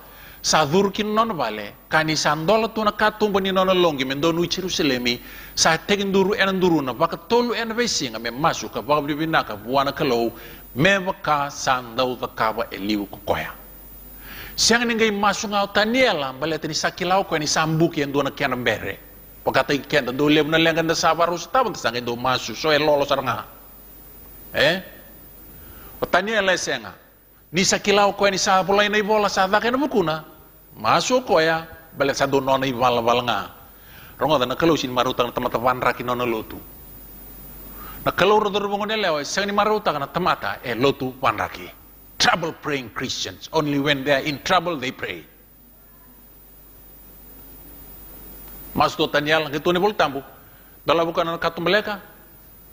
[SPEAKER 1] sa durkin non vale kani sandola tuna katumbani nono longi men donu Jerusalemi sa tegin duru en duru na baka tolu en vesinga me masu ka baka blibina ka buana kalau me baka sandau da kaba eliu siang ni masu ngau taniela bale tani sakilau ko ni sambuk yang dona kian bere baka tai kian do lem na lengan da sabaru stabun sangai do masu so elolo saranga eh Taniela e senga ni sakilau ko ni sabulai na sah sa dakena mukuna Masuk ya balik satu nona ibal nggak, rongo tana kalau sin maruta na tamata van raki nona lotu na kalau rodo bongo ne lewa sang ni maruta na tamata e eh, lotu van raki trouble praying christians only when they are in trouble they pray Masuk do tanyal ngitu ne bol tambu dala bukan na katu meleka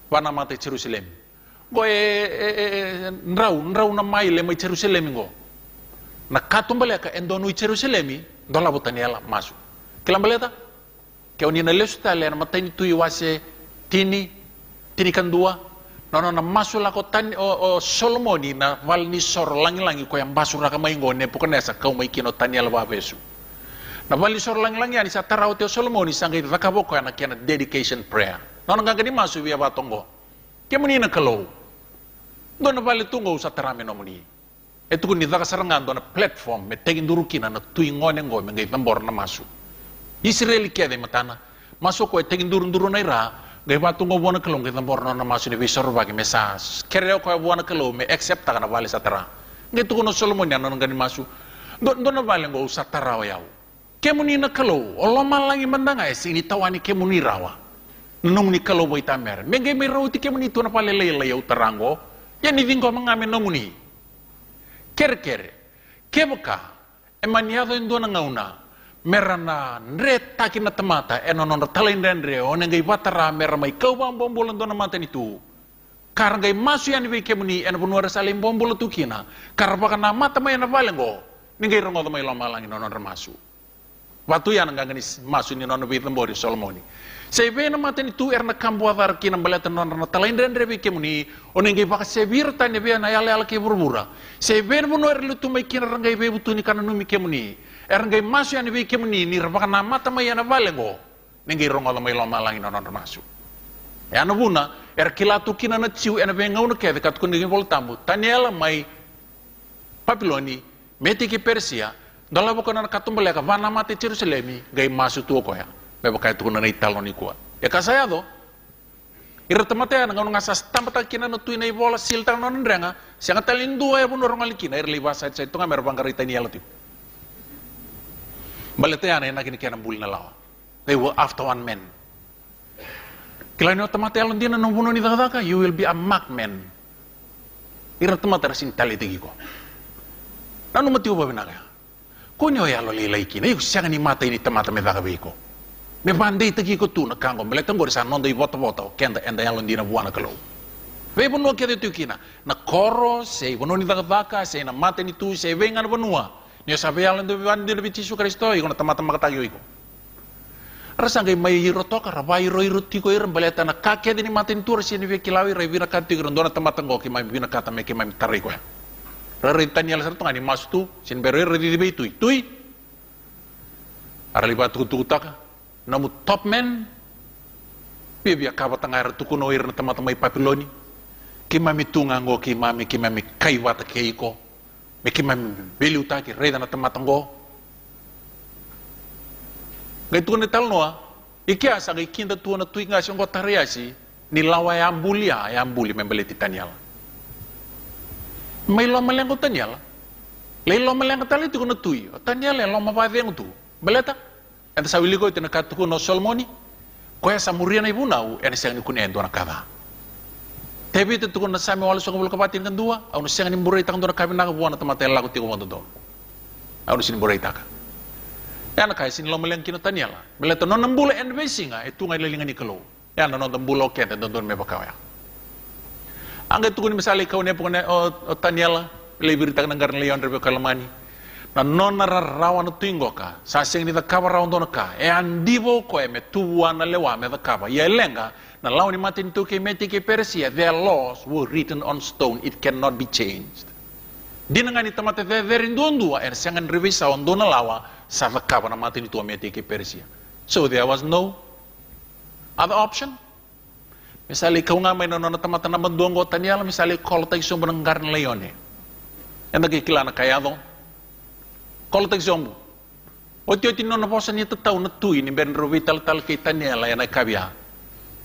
[SPEAKER 1] wana mate Jerusalem go e, eh, e, eh, e ndrau ndrau na mai le mai Jerusalem ngo nakatumbaleka endonui Jerusalemi ndola botani ela masu kilambeleta ke na lesu tale na matani tu wase tini tini kandua nono na masu ko tani o, o Solomoni na valni sor langi langi ko yang basu raka maingone pukana esa umai kino tani ela wavesu na valni sor langi langi ani ya sa tarau teo Solomoni sangai rakaboko ana ya kiana dedication prayer nono ngangani masu via batongo na kalou Dona vale tungo usa terame nomuni e tukundi dhaka sarangando na platform me duru kina na ngoi me ngai tambor na masu Israeli kede matana masu ko tegin duru nduru na ira ngai batu ngo bona kelo ngai tambor na masu ni visor bagi me sas. ko koi bona kelo me accept kana vale satara ngai tukuno Solomon ya non ngani masu don don na vale ngo satara wa yau kemuni na kelo Allah malangi mandanga esi ini tawani kemuni rawa nung ni kelo boita mer me ngai me rauti kemuni tu na pale lele yau tarango yani dingo mangame nunguni kerkere kebuka emaniado na ngauna merana eh, nre takina oh, tamata enonona talenda re ona ngai watara mera mai kau bang bombol indona mata nitu kar ngai masu yan vi kemuni eno eh, bunuara salim bombol tukina kar na mata mai na valengo ningai rongo mai lomalang langi nono masu watu yan ngangani masu ni nono vi tembori solomoni Sebena maten itu erna kambu adar kina belatan non rana talain dan rebi kemuni onen ge baka sebir tani be na yale ala ke burbura. na muno er lutu mai kina rangai be butu ni kana numi kemuni. Er ngai masu yani ke muni ni rabaka na mata mai yana valengo. Nengi rongol mai lo na na masu. Ya e na buna er kilatu kina na tsiu ena be ngau na e ke dekat kun ngi bol mai papiloni metiki persia. Dalam bukan anak katumbeleka, vana mati Jerusalem, gai masu tuo koyak me boka tu na italônikoa eka saya do ira tamatea na ngau ngasa stampa kina no ¿Ya tuina bola sil tang non renga sianga talin dua eh, ya bunu rongali kina ira liba sa tsa tonga mer bangari tani yalo tiu baletea eh, na ena kini bulina lawa they were after one man kila ni tamatea lon dina no bunu ni dagadaka, you will be a mark man ira tamatea sin tali tigiko nanu matiu babinaga Kau ni lo lila ikina, yuk sianga ni mata ini tamata me me bande te ki ko na kango me letan nondo i voto voto kenda enda yang ndina buana kalo ve bono kede de tukina na koro se bono ni daga vaka se na mate ni tu se vengan bonua ni sa ve yalon de bande de lebiti kristo i kona tamata makata yo iko rasa ngai mai iro toka ka rabai ro iro tiko ko mbale baleta na ka de ni mate ni tu ni ve kilawi re vina kan ti grondona tamata ngoki mai vina kata me ke mai tariko Rari tani alasar ni mas tu, sin beroi rari di tui, tui. Arali batu tu taka, top namo topmen pebia kava tangara tukuno irna tamatamai papiloni kimami tungango kimami kimami kaiwata keiko me kimami beliuta ki reida na tango ngai noa talnoa ikiasa ngai kinda tuana tuingasi ngo tariasi ni lawa ya ambuli ya ya ambuli membeleti taniala mai loma lengo taniala lai loma lengo tali tukuno tui taniala e loma vaveng tu beleta ena sawiligo tena katuhu no solmoni koe samuria na ibunau ena sengani kun endona kava. tebi te tukun na sami wala sokobul kapatin kan dua au na sengani murai takun dona kabina ka buana tamata lagu kutigo mo dodo au na sin murai taka ena kai sin lomeleng kino taniala bela to non nambula en besinga e lelinga ni kelo ena non nambula okete don me bakawaya Angga tukun misalnya kau ya. nepok ne o taniala lebih tak nanggar leon rebe kalamani na nona ka tuingoka sasing ni takava raundona ka e andivo ko e me tua na lewa me takava ia e lenga na launi matin tuke me persia their laws were written on stone it cannot be changed ni tamate the e and sangan revisa na lawa sa takava na matin tua me persia so there was no other option misali kaunga nga may nanonood tamata na mandongo taniala, misalnya kolotai sumbanang garn leone. e nagkikilana kaya dong? tak zombu oti oti nono posa ni tetau netu ini rubi ben rovi tal tal ke tania la yana kabia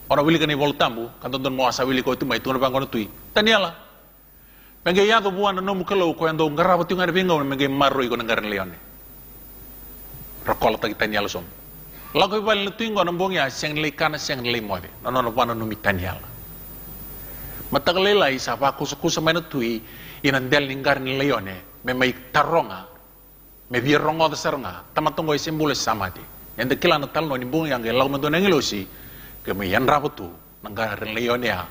[SPEAKER 1] Ora wili kani voltambu kanton don moasa wili ko itu mai tuna na bangono tui tania la mengi yado buana nomu kalau ko ando ngarabo tu ngare bingo mengi marro iko ngare leone rakoltak tania la som lako ibal netu tui ngono bongi a ya, seng lei kana seng lei mode nono no buana nomi tania la matakalelai sa pa kusukusamai kusa mai na tui inandel ni leone memai taronga me bi rongo da sarnga tamatongo i e simbule samadi de kila na ni bung yang gelau lau mendo nengi losi ke me yan rabutu nangga ren leonia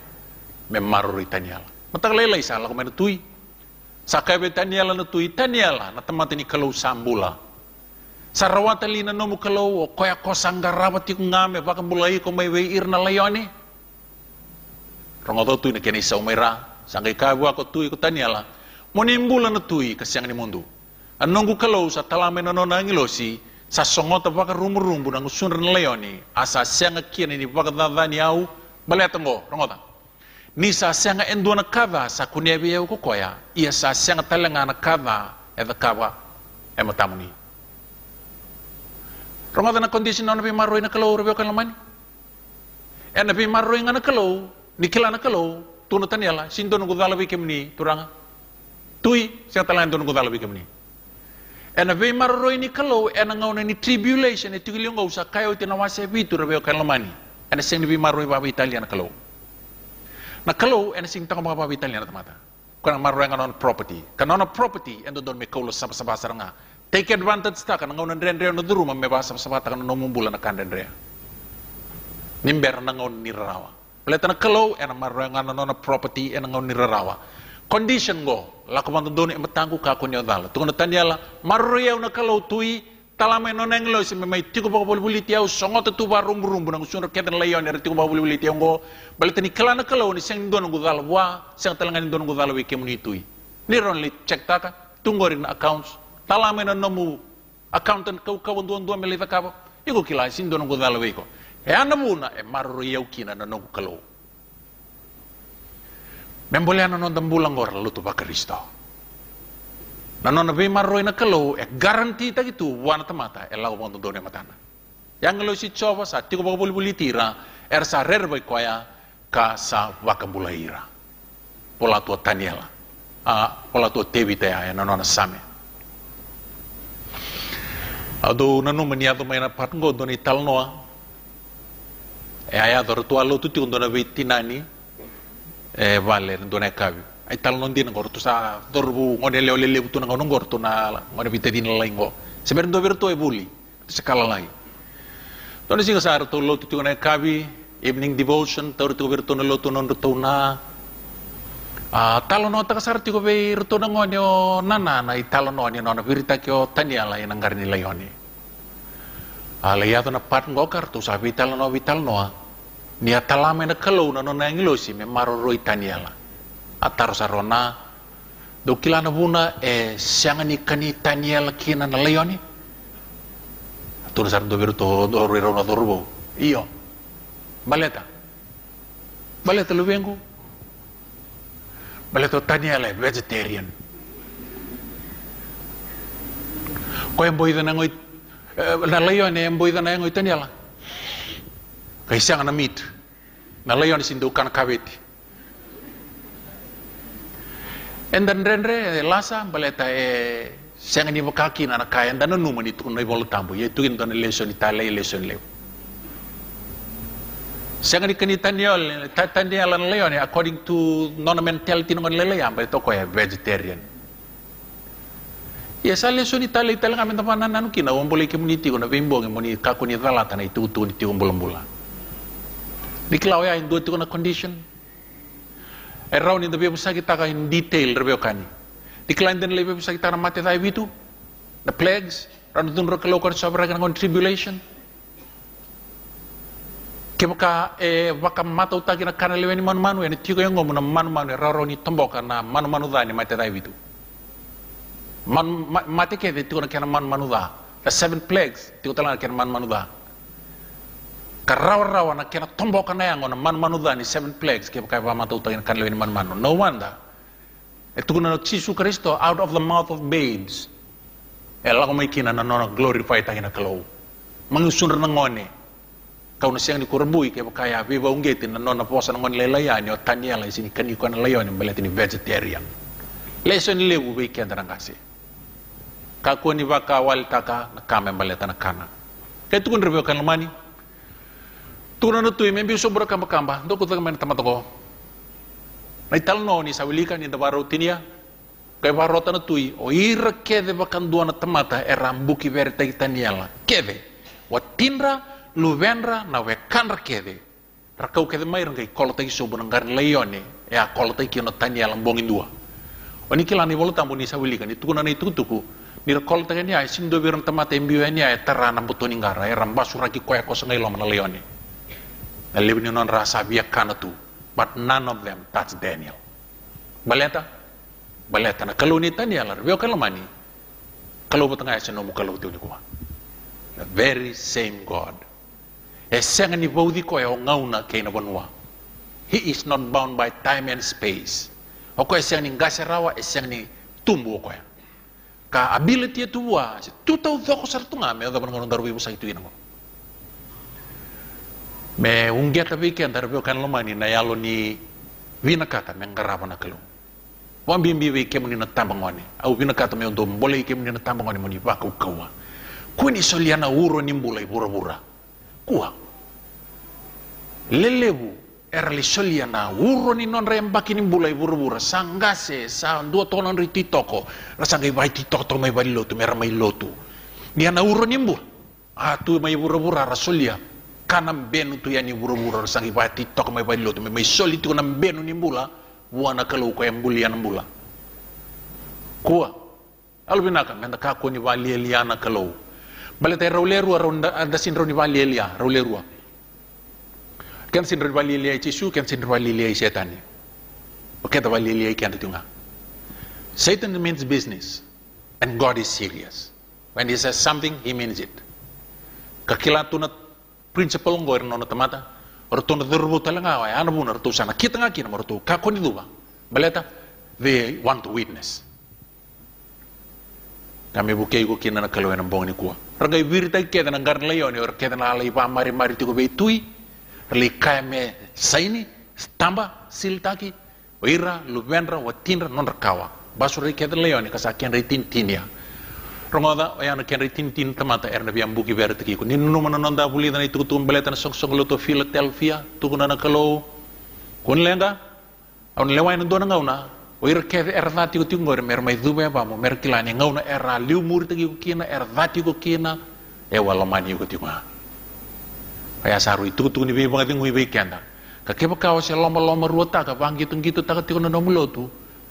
[SPEAKER 1] me maruri taniala matang lela isa la komen tui be taniala na tui taniala na ni kalau sambula sarawata lina mu kalau koya kosangga rabati ku ngame baka mulai ko mai wei irna leoni rongo do tui na kene isa umera sangga bua ko tui ko taniala monimbula tui kasiang ni mundu anongu kalau sa talame na nona ngilosi, sa songo ta baka rumu rumbu nangu leoni asa sianga kiani ni baka dadani au bale tango rongota ni sa sianga endua na kada sa kunia e koya ia sa sianga talenga na kada e da kava e, e tamuni rongota na kondisi ona bi maroi na kalau okan lamani. e na bi maroi ngana kalau nikila na kalau tunatan yala sindono gudala bi turanga tui sianga talenga ndonu gudala bi ena vei maroroi ni kalau ena ngau ni tribulation e tikili ngau sa kayo tina wase vitu rebe kan lamani ena sing ni vei maroroi baba italia na kalau na kalau ena sing tanga baba italia na tamata kana maroroi e ngau property ka nona property endo don me kaulo sapa sapa take advantage ta kana ngau na dren dren na me basa sapa ta mumbula na kan nimber na ngau ni rawa Peleta na kalau ena maroroi e ngau na property ena ngau ni rawa condition go laku ko mando doni metangku tangu ka ko nyodala to no taniala marro ya una kalau tui talame no neng lo si memai tiku ba bol buli tiau songo to tuba rumbu rumbu nang sunro keten la yon tiku ba bol buli tiau go baletani kala na kalau ni seng don go dal wa seng talangan don go dal we kemuni tui ni ron li check taka tungorin accounts talame no nomu accountant kau kau don don mele ka ba iko kila sin don go dal we ko e ana na e marro ya ukina na no kalau Membolehkan non tambulang ora lutu pa Kristo. Na non ave marroi na kalau e garantita gitu wana temata e lau bondo done matana. Yang lo si coba sa tiko bol buli tira er sa rer boy koya ka sa wakambulaira. Pola tua Taniela. A ah, pola tua Tevita ya eh, na non sama. Ado nanu maniado maina patngo doni talnoa. E eh, aya dor tua tuti undona veitinani e eh, valer, non dona kabi ai tal non din gortu sa dorbu ngone leo lele butu na ngono gortu na ngone bite din lengo seber ndo virtu e buli kala lai don singa sar to lotu tu na kabi evening devotion tor tu berto na tu non rto na a talo no ta sar ti go be rto na ngone o nana na i talo no ni na virita kyo tania lai na ngarni laioni Ale ah, to na pat ngokar tu sa vital no vital noa. Ah. Nia talame na kalau na nona ngilosi me maro roi taniela. Atar sarona do kilana buna e siangani kani taniela kina na leoni. Tur sar do berto do roi rona dorbo. Iyo. Baleta. Baleta lu vengo. Baleta taniela e vegetarian. Ko emboi dana ngoi eh, na leoni emboi dana ngoi taniela na kaisiagna mity kawit and then kawety endandraindray lasa mbola ta e siagnaniva kaky nanakay andananomany tokony naivola tambo e tokony dona lesson talay lesson ni siagnani kani taniol taniala nalay one according to non-mentality nangon lelay ambale ko e vegetarian ia sa lesson italay talaga mentapanananukina ombola ike moni tiko na bimbo moni kako ni dhalata na itu utu ni tigo mbulambula Declare we are dua na condition. error ni the bisa kita in detail rebeu Di kan. Decline din lebih bisa kita ramate tadi bitu. The plagues, ranu tun roke lokor sabra tribulation. Kemaka e eh, waka mata uta na kana lewe ni manu manu ya, ni tiko yang ngomong na manu manu ya raro ni tomboka na manu manu ni mate thai bitu. Man mate kede tiko na kena manu manu dha. The seven plagues tiko talana kena manu manu dha karawa rawa na kena tombo na yango na man manu dani seven plagues ke kai vama tu kan lewin man manu no wanda. e tukuna no chisu kristo out of the mouth of babes e lago mai kina na nona glorify tagina kalau mangusun na ngone kau na siang kurbui ke kai api ba ungeti na nona posa na ngone lelayani o la isini kan yuko na layoni mbeleti ni vegetarian lesson lewu be kenda ngasi Kakuani baka wal taka na kame mbeleta na kana ketukun revio kan mani? Tuna tuwi, ime biso bura kamba kamba, do kutu kamba tama ko. Nai tal no ni sawilika ni tabara Tinia, kai barota na tuwi, o ira keve bakan duana tamata era mbuki verita itaniala. Keve, wa tinra, luvenra, na wekanra keve. Rakau keve mai rangai kolota iso bura ngari leione, a kolota ikio taniala mbongin dua. Oni kila ni volta tambo ni wilikan. ni tukuna ni tukutuku, ni sindo tamata embiwe nia, etara e e e tarana mbutoni ngara, era mbasura ki koya kosa ngai lomana leione rasa Rasavia Kanatu, but none of them touch Daniel. Baleta? Baleta na kalu ni Daniel, wio mani kalu mo tangaya sino mo kalu tu ni The very same God. E senga ni baudi ko e o ngauna benua. na He is not bound by time and space. O ko ni gaserawa e ni tumbu ko ya. Ka ability e tuwa, tutau tau sartunga tu o dhapan ngonong daruwi mo sa itu inangon me ungeta bi ken kan lomani na yalo ni wina kata me ngarabo na kalu wan bi bi bi kem na au wina kata me ndo mbole kem na tambangone moni ba ku kawa kuni soliana uro ni mbula ibura bura kuwa lelebu erli soliana uro ni non rembaki ni mbula ibura bura sangase sa dua tonon ri titoko rasa ngai bai titoko to mai lotu mera mai lotu dia na uro ni atu mai bura bura rasulia kanam benu tu yani wuro wuro sangi bati tok mai bati lotu mai soli tu nam benu ni mbula wana kalau ko yang buli yang mbula kuwa alu binaka nganda ka ni wali kalau bale tay rawle ruwa ronda nda sin rawni wali lia rawle ruwa kan sin rawni wali lia ci su kan sin setani okay ta wali lia kan tu nga satan means business and god is serious when he says something he means it Kakilatunat principal ngo ir nono tamata or na derbu talanga wa ana buna to sana kita nga kina morto ka koni duba baleta they want to witness kami buke ko kina na kalwen bong ni kuwa ragai wirta keda na gar layo ni or keda na lai pa mari mari tiko be tui li kame saini stamba siltaki oira lubenra watinra non kawa basuri keda layo ni kasa ken ritin tinia rongoda ayana kenri Tin tamata erna biam buki berti kiku ni mana nonda buli dana itu kutum beletan sok sok loto fila telfia tukuna na kalo kun lenga aun lewai ngau na ngauna oir kev erdati ku tingor er mer mai dube ba mo mer kilani ngauna era liu muri tegi ku kina erdati ku kina e walomani ku tingwa aya saru itu tu ni be bangating hui be kenda kawo se lomba lomba ruota ka bang gitu gitu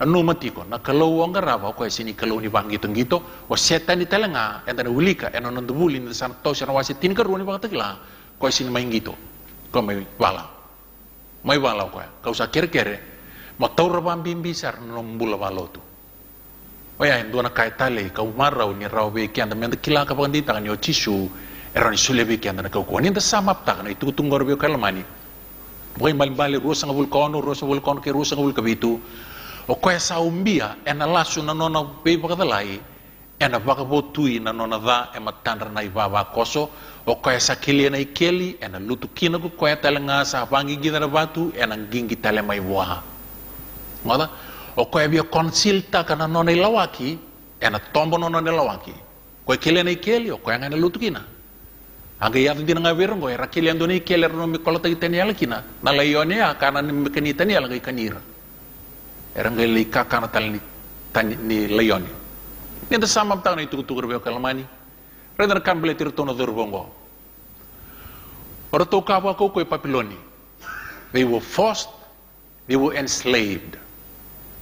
[SPEAKER 1] Anu mati ko na kalau wanga rava ko sini kalau ni bangi gitu, gitu wa setan ni telenga entana ulika eno non dubuli ni san sana wasi tin karu ni bangta kila ko sini main gitu ko mai wala mai wala ko ka usah kere kere ma taur bam bim bisar non bula wala tu wa ya entar na kai tale ka marau ni rau be kian da men kila ka tangan yo cisu eron sule be kian da ka ko ni da samap kan itu tunggor be kalmani Bukan balik-balik rusak kono, rusak ngabul ke rusak ngabul kebitu. o koe sa umbia e na lasu na nona pei vakadalai e na vakavotui na nona ca e matandra na i vavakoso o koe sa kelia na ikeli keli e na lutu kina ku koe talega sa vagigina na vatu e na gigi tale mai vuaha goda o koe via konsil taka na nona i lawaki e na tombo na nona i lawaki koe kelia na ikeli o koe ga na lutu kina aga ia tu dinanga vergo era kele andoni kele no mi kolota itani ala kina na laione a kana ni mekani itani ala kai kanira rangali kakana ni tani ni layoni nenda samam tugu itu tugur be kalmani rendar kambele tir tono dur bongo orto kawa ko ko papiloni they were forced they were enslaved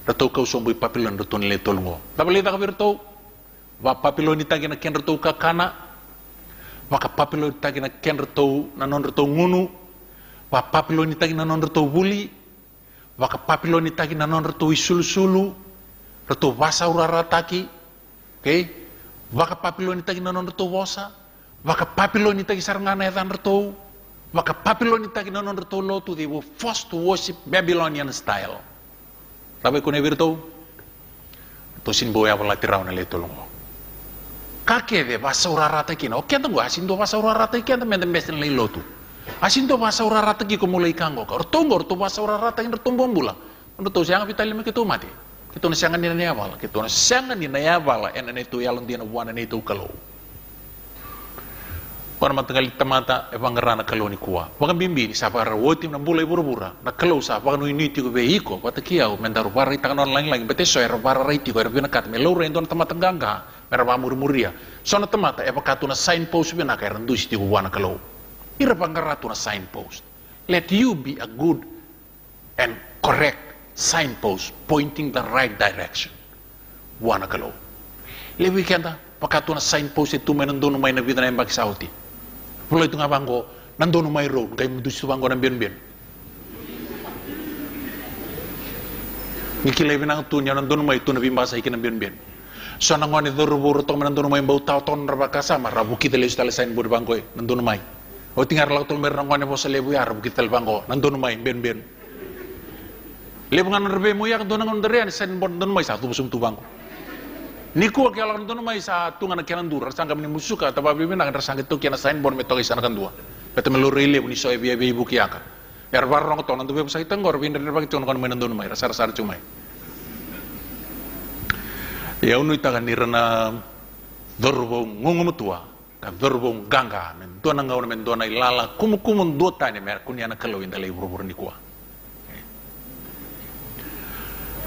[SPEAKER 1] rato kau mbi papilon rato le tolngo babali ta kabir virto wa papiloni tagina ken rato kana wa ka papiloni tagina ken rato nanon rato ngunu wa papiloni tagina non rato wuli waka papiloni taki na non sul sulu retu wasa urara taki oke, waka papiloni taki na non retu wasa waka papiloni taki sarangana edan retu waka papiloni taki na non retu lotu they were forced to worship Babylonian style tapi kone virtu tosin boya wala tirau na le tolongo kake de wasa urara taki na oke tunggu asin do wasa urara taki anda mendem besin lei lotu to basa ora ki komo mulai kango, ka. Ortongo orto basa ora rategi ortombom bula. to siang vital lima kitu mati. Kito na siang nina bala. Kito na siang nina bala En en itu yalon tiana buana itu kalau. Wana matanggal tamata evang eh, rana kalau ni kua. Wanga bimbi ni sapa woti na bulai bura-bura. Na kalau sa nui nui tiko be iko, Wata kiau mentar bara itangan orang lain-lain. Bete so rabara raiti ko erbina kat. Melau rendo na tamata gangga. Mera muri-muria. Sona tamata e eva katuna signpost bina kairan dusi tiku buana kalau. Irvanga Ratuna signpost. Let you be a good and correct signpost pointing the right direction. Wana kalo. Le weekenda, pakatuna signpost itu menendono may na embak sauti. Pulo itu ngabango, nandono may road, kay mudusi bango na bien-bien. Ngikilay nang tunya, nandono may tuna bimbasa ikin na bien-bien. So nangwani doru buru tong menendono may bau tau ton rabakasama, rabu kita le ustale sign buru bangkoy, e, nandono may o tingar la tol mer ngone bo selebu ya yar bu kitel bango nan don may ben ben le ngan rebe mo yak don ngon derian sen bon don may sa tu busum tu bango Niku kalau nonton mai sa ngana kenan dur sangka meni musuka babi men nang sangka tu kiana sen bon metoki sana kan dua. Kata melu rile uni soe bi bi ibu kiyaka. Yar war rong tonan tu biya pusai tenggor binder nerba kitu nonton men don mai rasar sar cumai. Ya unu itakan dirana dorbo ngungum tua ka verbo ganga men dona ngauna men dona ilala kum kumu ndota ni mer yana na kalau lay burbur ni kuwa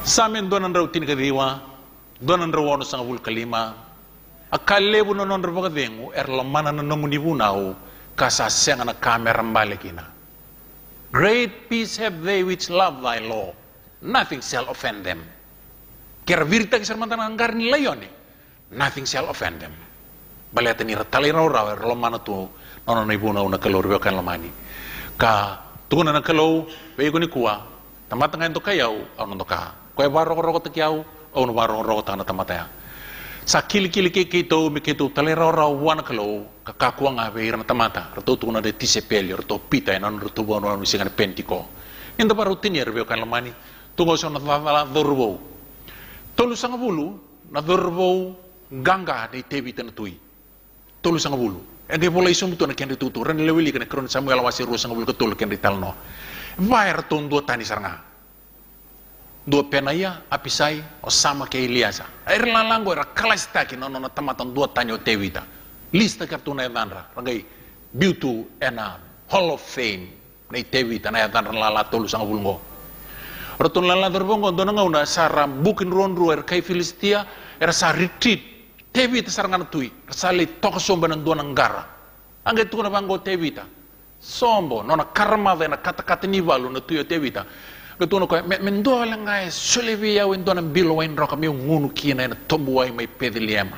[SPEAKER 1] samen dona ndaw tin kadiwa dona ndaw wono sanga kalima akalle bu non ndaw baga dengu er la mana na nongu ni ka sa senga na kamera mbale great peace have they which love thy law nothing shall offend them Kira virta kisar mantan anggar ni layone. Nothing shall offend them baleta ni ratala ina urawa ra e mana tu nono na ibuna una kalau rubio kan lomani ka tuo na kelo wei guni kuwa tamata ngai toka yau au nono ka kue e baro roko te kiau au no baro roko tana tamata ya sa kili kili ke ke to me ke to talera ra wana kelo ka ka kua nga wei rana tamata rato na de peli rato pita ina e no rato bono anu singa pentiko inda baru tinir e rubio kan lomani tungo so na thala dorbo tolu sanga bulu na dorbo ganga de tebi tanatui tolu sanga bulu e ge vola sumu tona kendi tutu ren le wili kene kron samuel wasi ru sanga bulu ketol kendi talno vaer ton do tani saranga do penaia apisai o ke iliasa er la era kalasta ke no no tamatan do tani o tevita lista kartuna e rangai biutu ena hall of fame nei tevita na yadan la la tolu sanga bulu ngo Roton lala terbongkon, dona ngauna sara bukin ronru ruer kai Filistia, era sa tebi te sarangan tui sali tokoso bana dona angge ange tukuna bango ta sombo nona karma kata kata ni valu na tuyo tebita na koi me duan la ngai vi ya wendo na bilo wen roka mi ngunu kina na tombu wai mai liema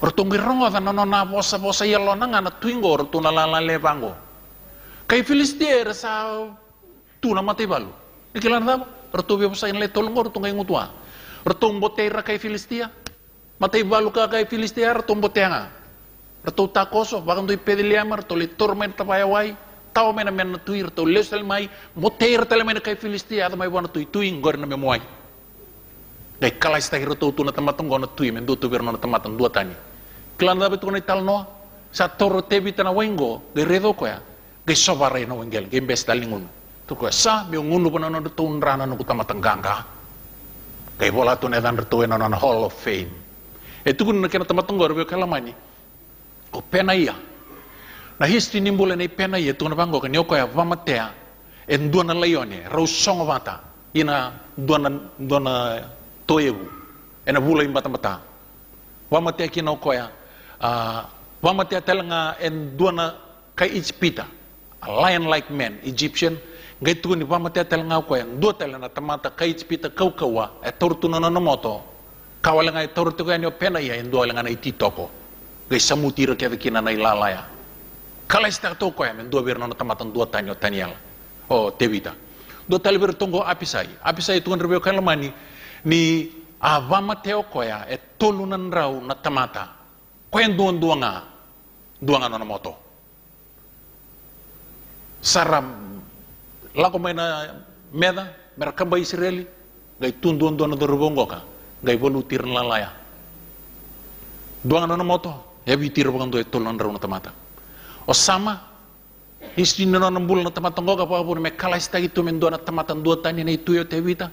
[SPEAKER 1] ortongi rongo da nono na bosa bosa yelo na ngana tuingo ortuna na le bango kai era sa tuna mate balu ikilan dabo, rotu bi bosa in le tolngor tungai ngutua ortumbo teira kai filistia e Mataivaluka kay Filistear, tumbutenga. Ratuta koso, bakang do'y pediliamar, tuli tormenta payaway, tao men amen na tuir, to leus talimay, moteir talimay na kay Filistear, may wana tuy tuing gor na memuay. Kay kalais tayo ratutu na tamatang gona tuy, men dutu verno na tamatang dua tani. Klan dapat ko na ital noa, sa toro tebi na wengo, gay redo ko ya, gay sobaray na wengel, gay imbes talingun. Tuko sa, may ungunu pa na nandutun rana nung kutamatang ganga. Kay wala to na dan ratuin na Hall of Fame. etugun na kena tempat gore be kala mani o pena iya. na histi nimbule ni pena ia tuna bango ka nyoko ya vamatea en duana laione rau vata ina duana duana toyebu ena bula imbata mata vamatea ya kina okoya uh, ah, vamatea ya telanga en na kai ichpita a lion like man egyptian ngai tuguni vamatea ya telanga okoya dua telena tamata kai ichpita kau kaua e tortuna na moto kawala ngai toru tuku ani opena ia endua toko, ngai titoko gai samutira keve kina nai lalaya kala sta toko ya, mendua bir nona tamatan dua tanyo tanyal o tevita tali talber tongo apisai apisai tuan rebeo kan lemani ni avama teo koya e tolu nan rau na tamata koen duan duanga duanga nona moto saram lako maina meda merakamba israeli duan na duana ka gai volu tir Doang na na moto ya bi tir bukan tuai tolong rau na tamata. o sama Istri na na na tamata tonggo ka pawapun me kala ista itu men duana tamatan dua tani na itu yo wita.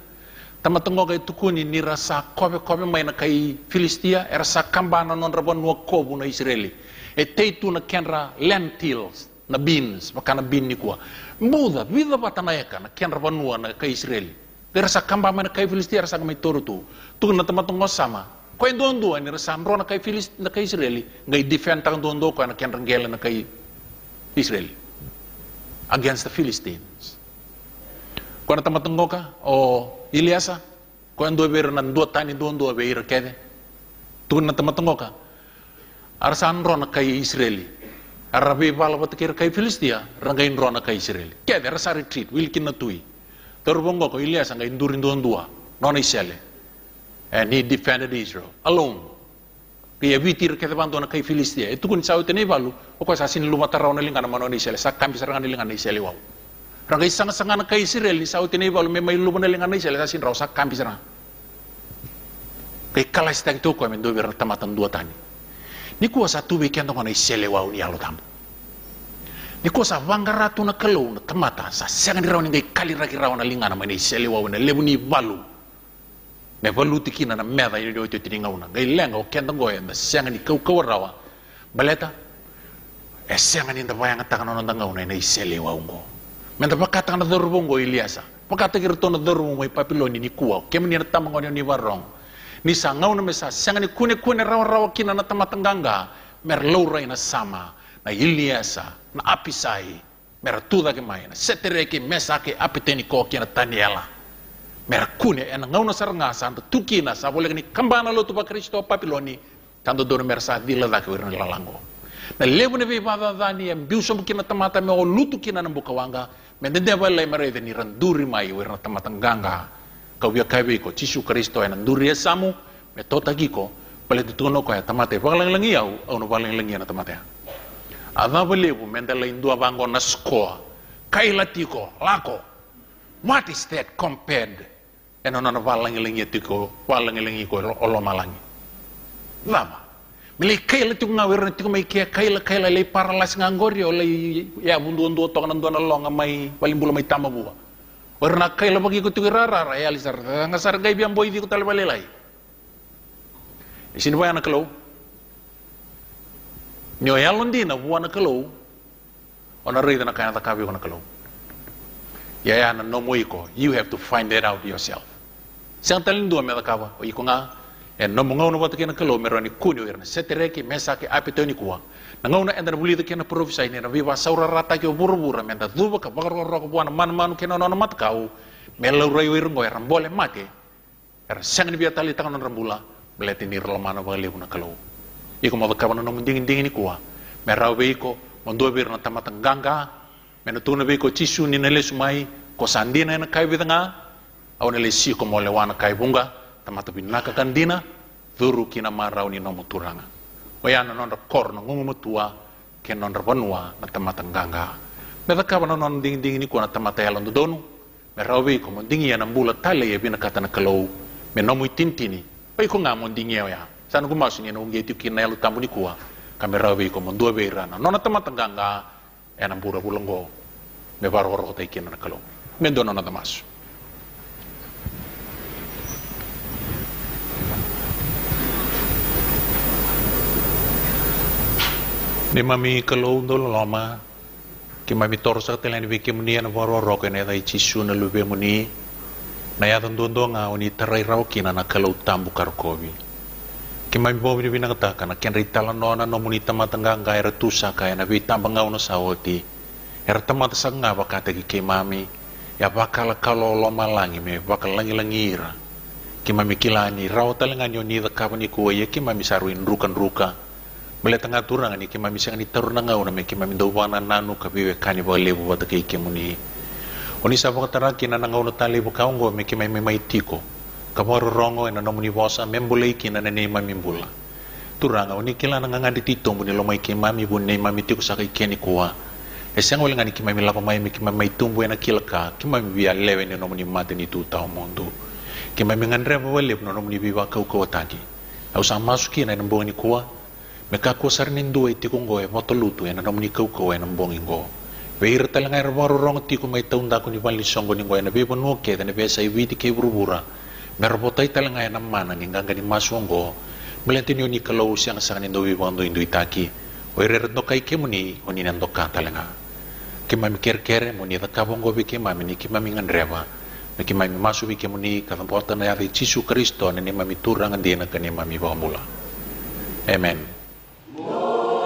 [SPEAKER 1] Tamata tonggo ga itu kuni ni rasa kobe kobe mai na kai Filistia e kamba na non rabon nua kobu na Israeli. E te itu na kenra lentils na beans makana bean ni kua. Muda bida batana eka na kenra banua na kai Israeli. Terasa kamba mana kai filisti arsa Turu tu. Tu na tama tungo sama. Kau yang dua ni rasa amro na kai filist na kai israeli. Ngai defend tang dua kau na kian renggela na kai israeli. Against the Philistines. Kau na tama Oh, ka o Iliasa. Koi ndo beira na dua tani doon dua beira keve. Tu na tama tungo ka. Arsa amro na kai israeli. Arabi bala kira kai filistia. Rangain rona kai israeli. Keve rasa retreat. Wilkin na tui. Torbongo ko Ilyas anga indur indu ondua, non isele. And he defended Israel alone. Pia vitir ke bantu na kai Filistia. Itu kun sawi tene balu, o ko sasin luma tarau na lingana manon isele, sa kambi sarangan lingana isele wau. Ranga sanga sangan kai Israel ni sawi balu memai luma na lingana isele sasin rau sa kambi sarang. Kai kalas tang toko men tamatan dua tani. Ni kuasa tuwi kendo ngana isele wau ni alo tamu. niko sa vanga rato na kalou na tamata sa segani rauni ngai kali raki rauna lingana mane sele wau na lebu ni valu me valu na meva i reo tiri o kenda ngoe na segani kau rawa baleta e segani nda vayanga takana na ngauna na sele me nda pakata na dorbo iliasa pakata kiri tona papiloni ni kuwa kemni na tamangoni ni varong ni sa gauna me sa segani kune kune rawa kina na tamatanganga mer low raina sama na iliasa, na apisai, meratuda mera tuda ke maina, setere ke mesa ke apiteni ko ke na taniela. Mera kune ena ngauna saranga santa tukina sa bole ni kambana lo tupa Kristo papiloni, tando dor mera sa dila dake wirna lalango. Na lebu ne viva dadani em biuso mukina tamata me o lutu kina na wanga me dende wala mera e ni randuri mai e wirna ka wi ka wi ko tisu Kristo ena nduri esamu, me tota giko, pale tutuno ko ya e tamate, walang langi au, au no walang na tamate adhabu lebu mendela indua vango na skoa kaila tiko lako what is that compared enonana valangilingi tiko valangilingi ko olomalangi lama mili kaila tiko nga tiko mai kia kaila kaila lei paralas ngangori lei ya bundu undu tokana na longa mai walimbula mai tamabua warna kaila bagi ko tiko rara ya lisar nga sargai biang boi tiko talbalelai isin bayana kalau nyo di na buana kalau ona rida na kana takabi ona kalo ya ya na nomo iko you have to find that out yourself Siang talin dua me takawa o iko nga e nomo ngau no wata kena kalau merani kunyo irna setereki mesaki apitoni kuwa na ngau na endana buli kena profisa ini na viva saura rata ki burubura menda duba ka bakar ro ko buana man manu kena nonamat mat kau melau rayu irngo eran boleh make er sang ni biatali tangan rambula melatini relamana wali kuna kalau iko mava kawana no munding ding ni kuwa me rawe iko mondo bir na tamata ganga me no tuna be ko tisu ni nele sumai ko sandina na kai bidanga au nele si ko mole kai bunga tamata binaka kandina dhuru kina marau ni no muturanga wayana non kor no ngumu mutua ke non rabanwa na tamata ganga me da kawana non ding ding ni kuwa na tamata yalan do donu me rawe iko munding ya na tale ya bina katana kalau me no muitintini pai ko ngamon dingi ya sano shi yana unge itu kina yalu kamera wei komon ndua wei rana nona tama tengganga enam pura bulonggo me baru horo kota ikina na kalau me nona tama shi ne mami kalau ndolo lama ki mami torsa lani wiki muni ena baru horo kene dai ichi shuna lube muni Naya nga oni tarai rau kina na kalau tambu ke mai bobi na kata kana ken ritala nona no munita matanga nga era sa ka na vita banga uno sawoti era tamata baka bakata kemami ya bakala kalo lo malangi me langi langira kimami kilani rao talenga nyoni da kabani ko ye kimami saruin rukan ruka bele tanga turanga ni mami sanga ni tarunanga una me kimami na nanu ka biwe kani ba lebu ba take muni oni sa bakata na nanga uno talibu kaungo me kimami maitiko kamaru rongo ena nomuni ni vosa membule iki na nene mami bula turanga oni kila na di tito muni loma iki mami bu ne mami tiku saka ikeni kuwa esang wala ngani kimami lapa mai kimami mai tumbu ena kila ka kimami via lewe ne nomuni ni mate ni tuta tau mondu kimami ngan bo wale na nomuni biwa kau kau tadi au sa masuki ena ena mbongi kuwa meka kusar tiku e moto lutu ena nomuni kau kau ena mbongi ngo Weir talangai erwaro rong tiku mai taunda kuni wali songo ni ngoe na bebo nuke dan besa iwi di keburu bura ngarabota italanga yana mana nginganga ni masongo melenti ni unikala usiang sangani ndowi wando indu itaki oirere ndoka ikemuni onina ndoka talanga kimami kerkere muni dakabongo bi kimami ni kimami ngandrewa na kimami masu bi kemuni kadambota na yadi kristo ni mami turang ndina kani mami mula. amen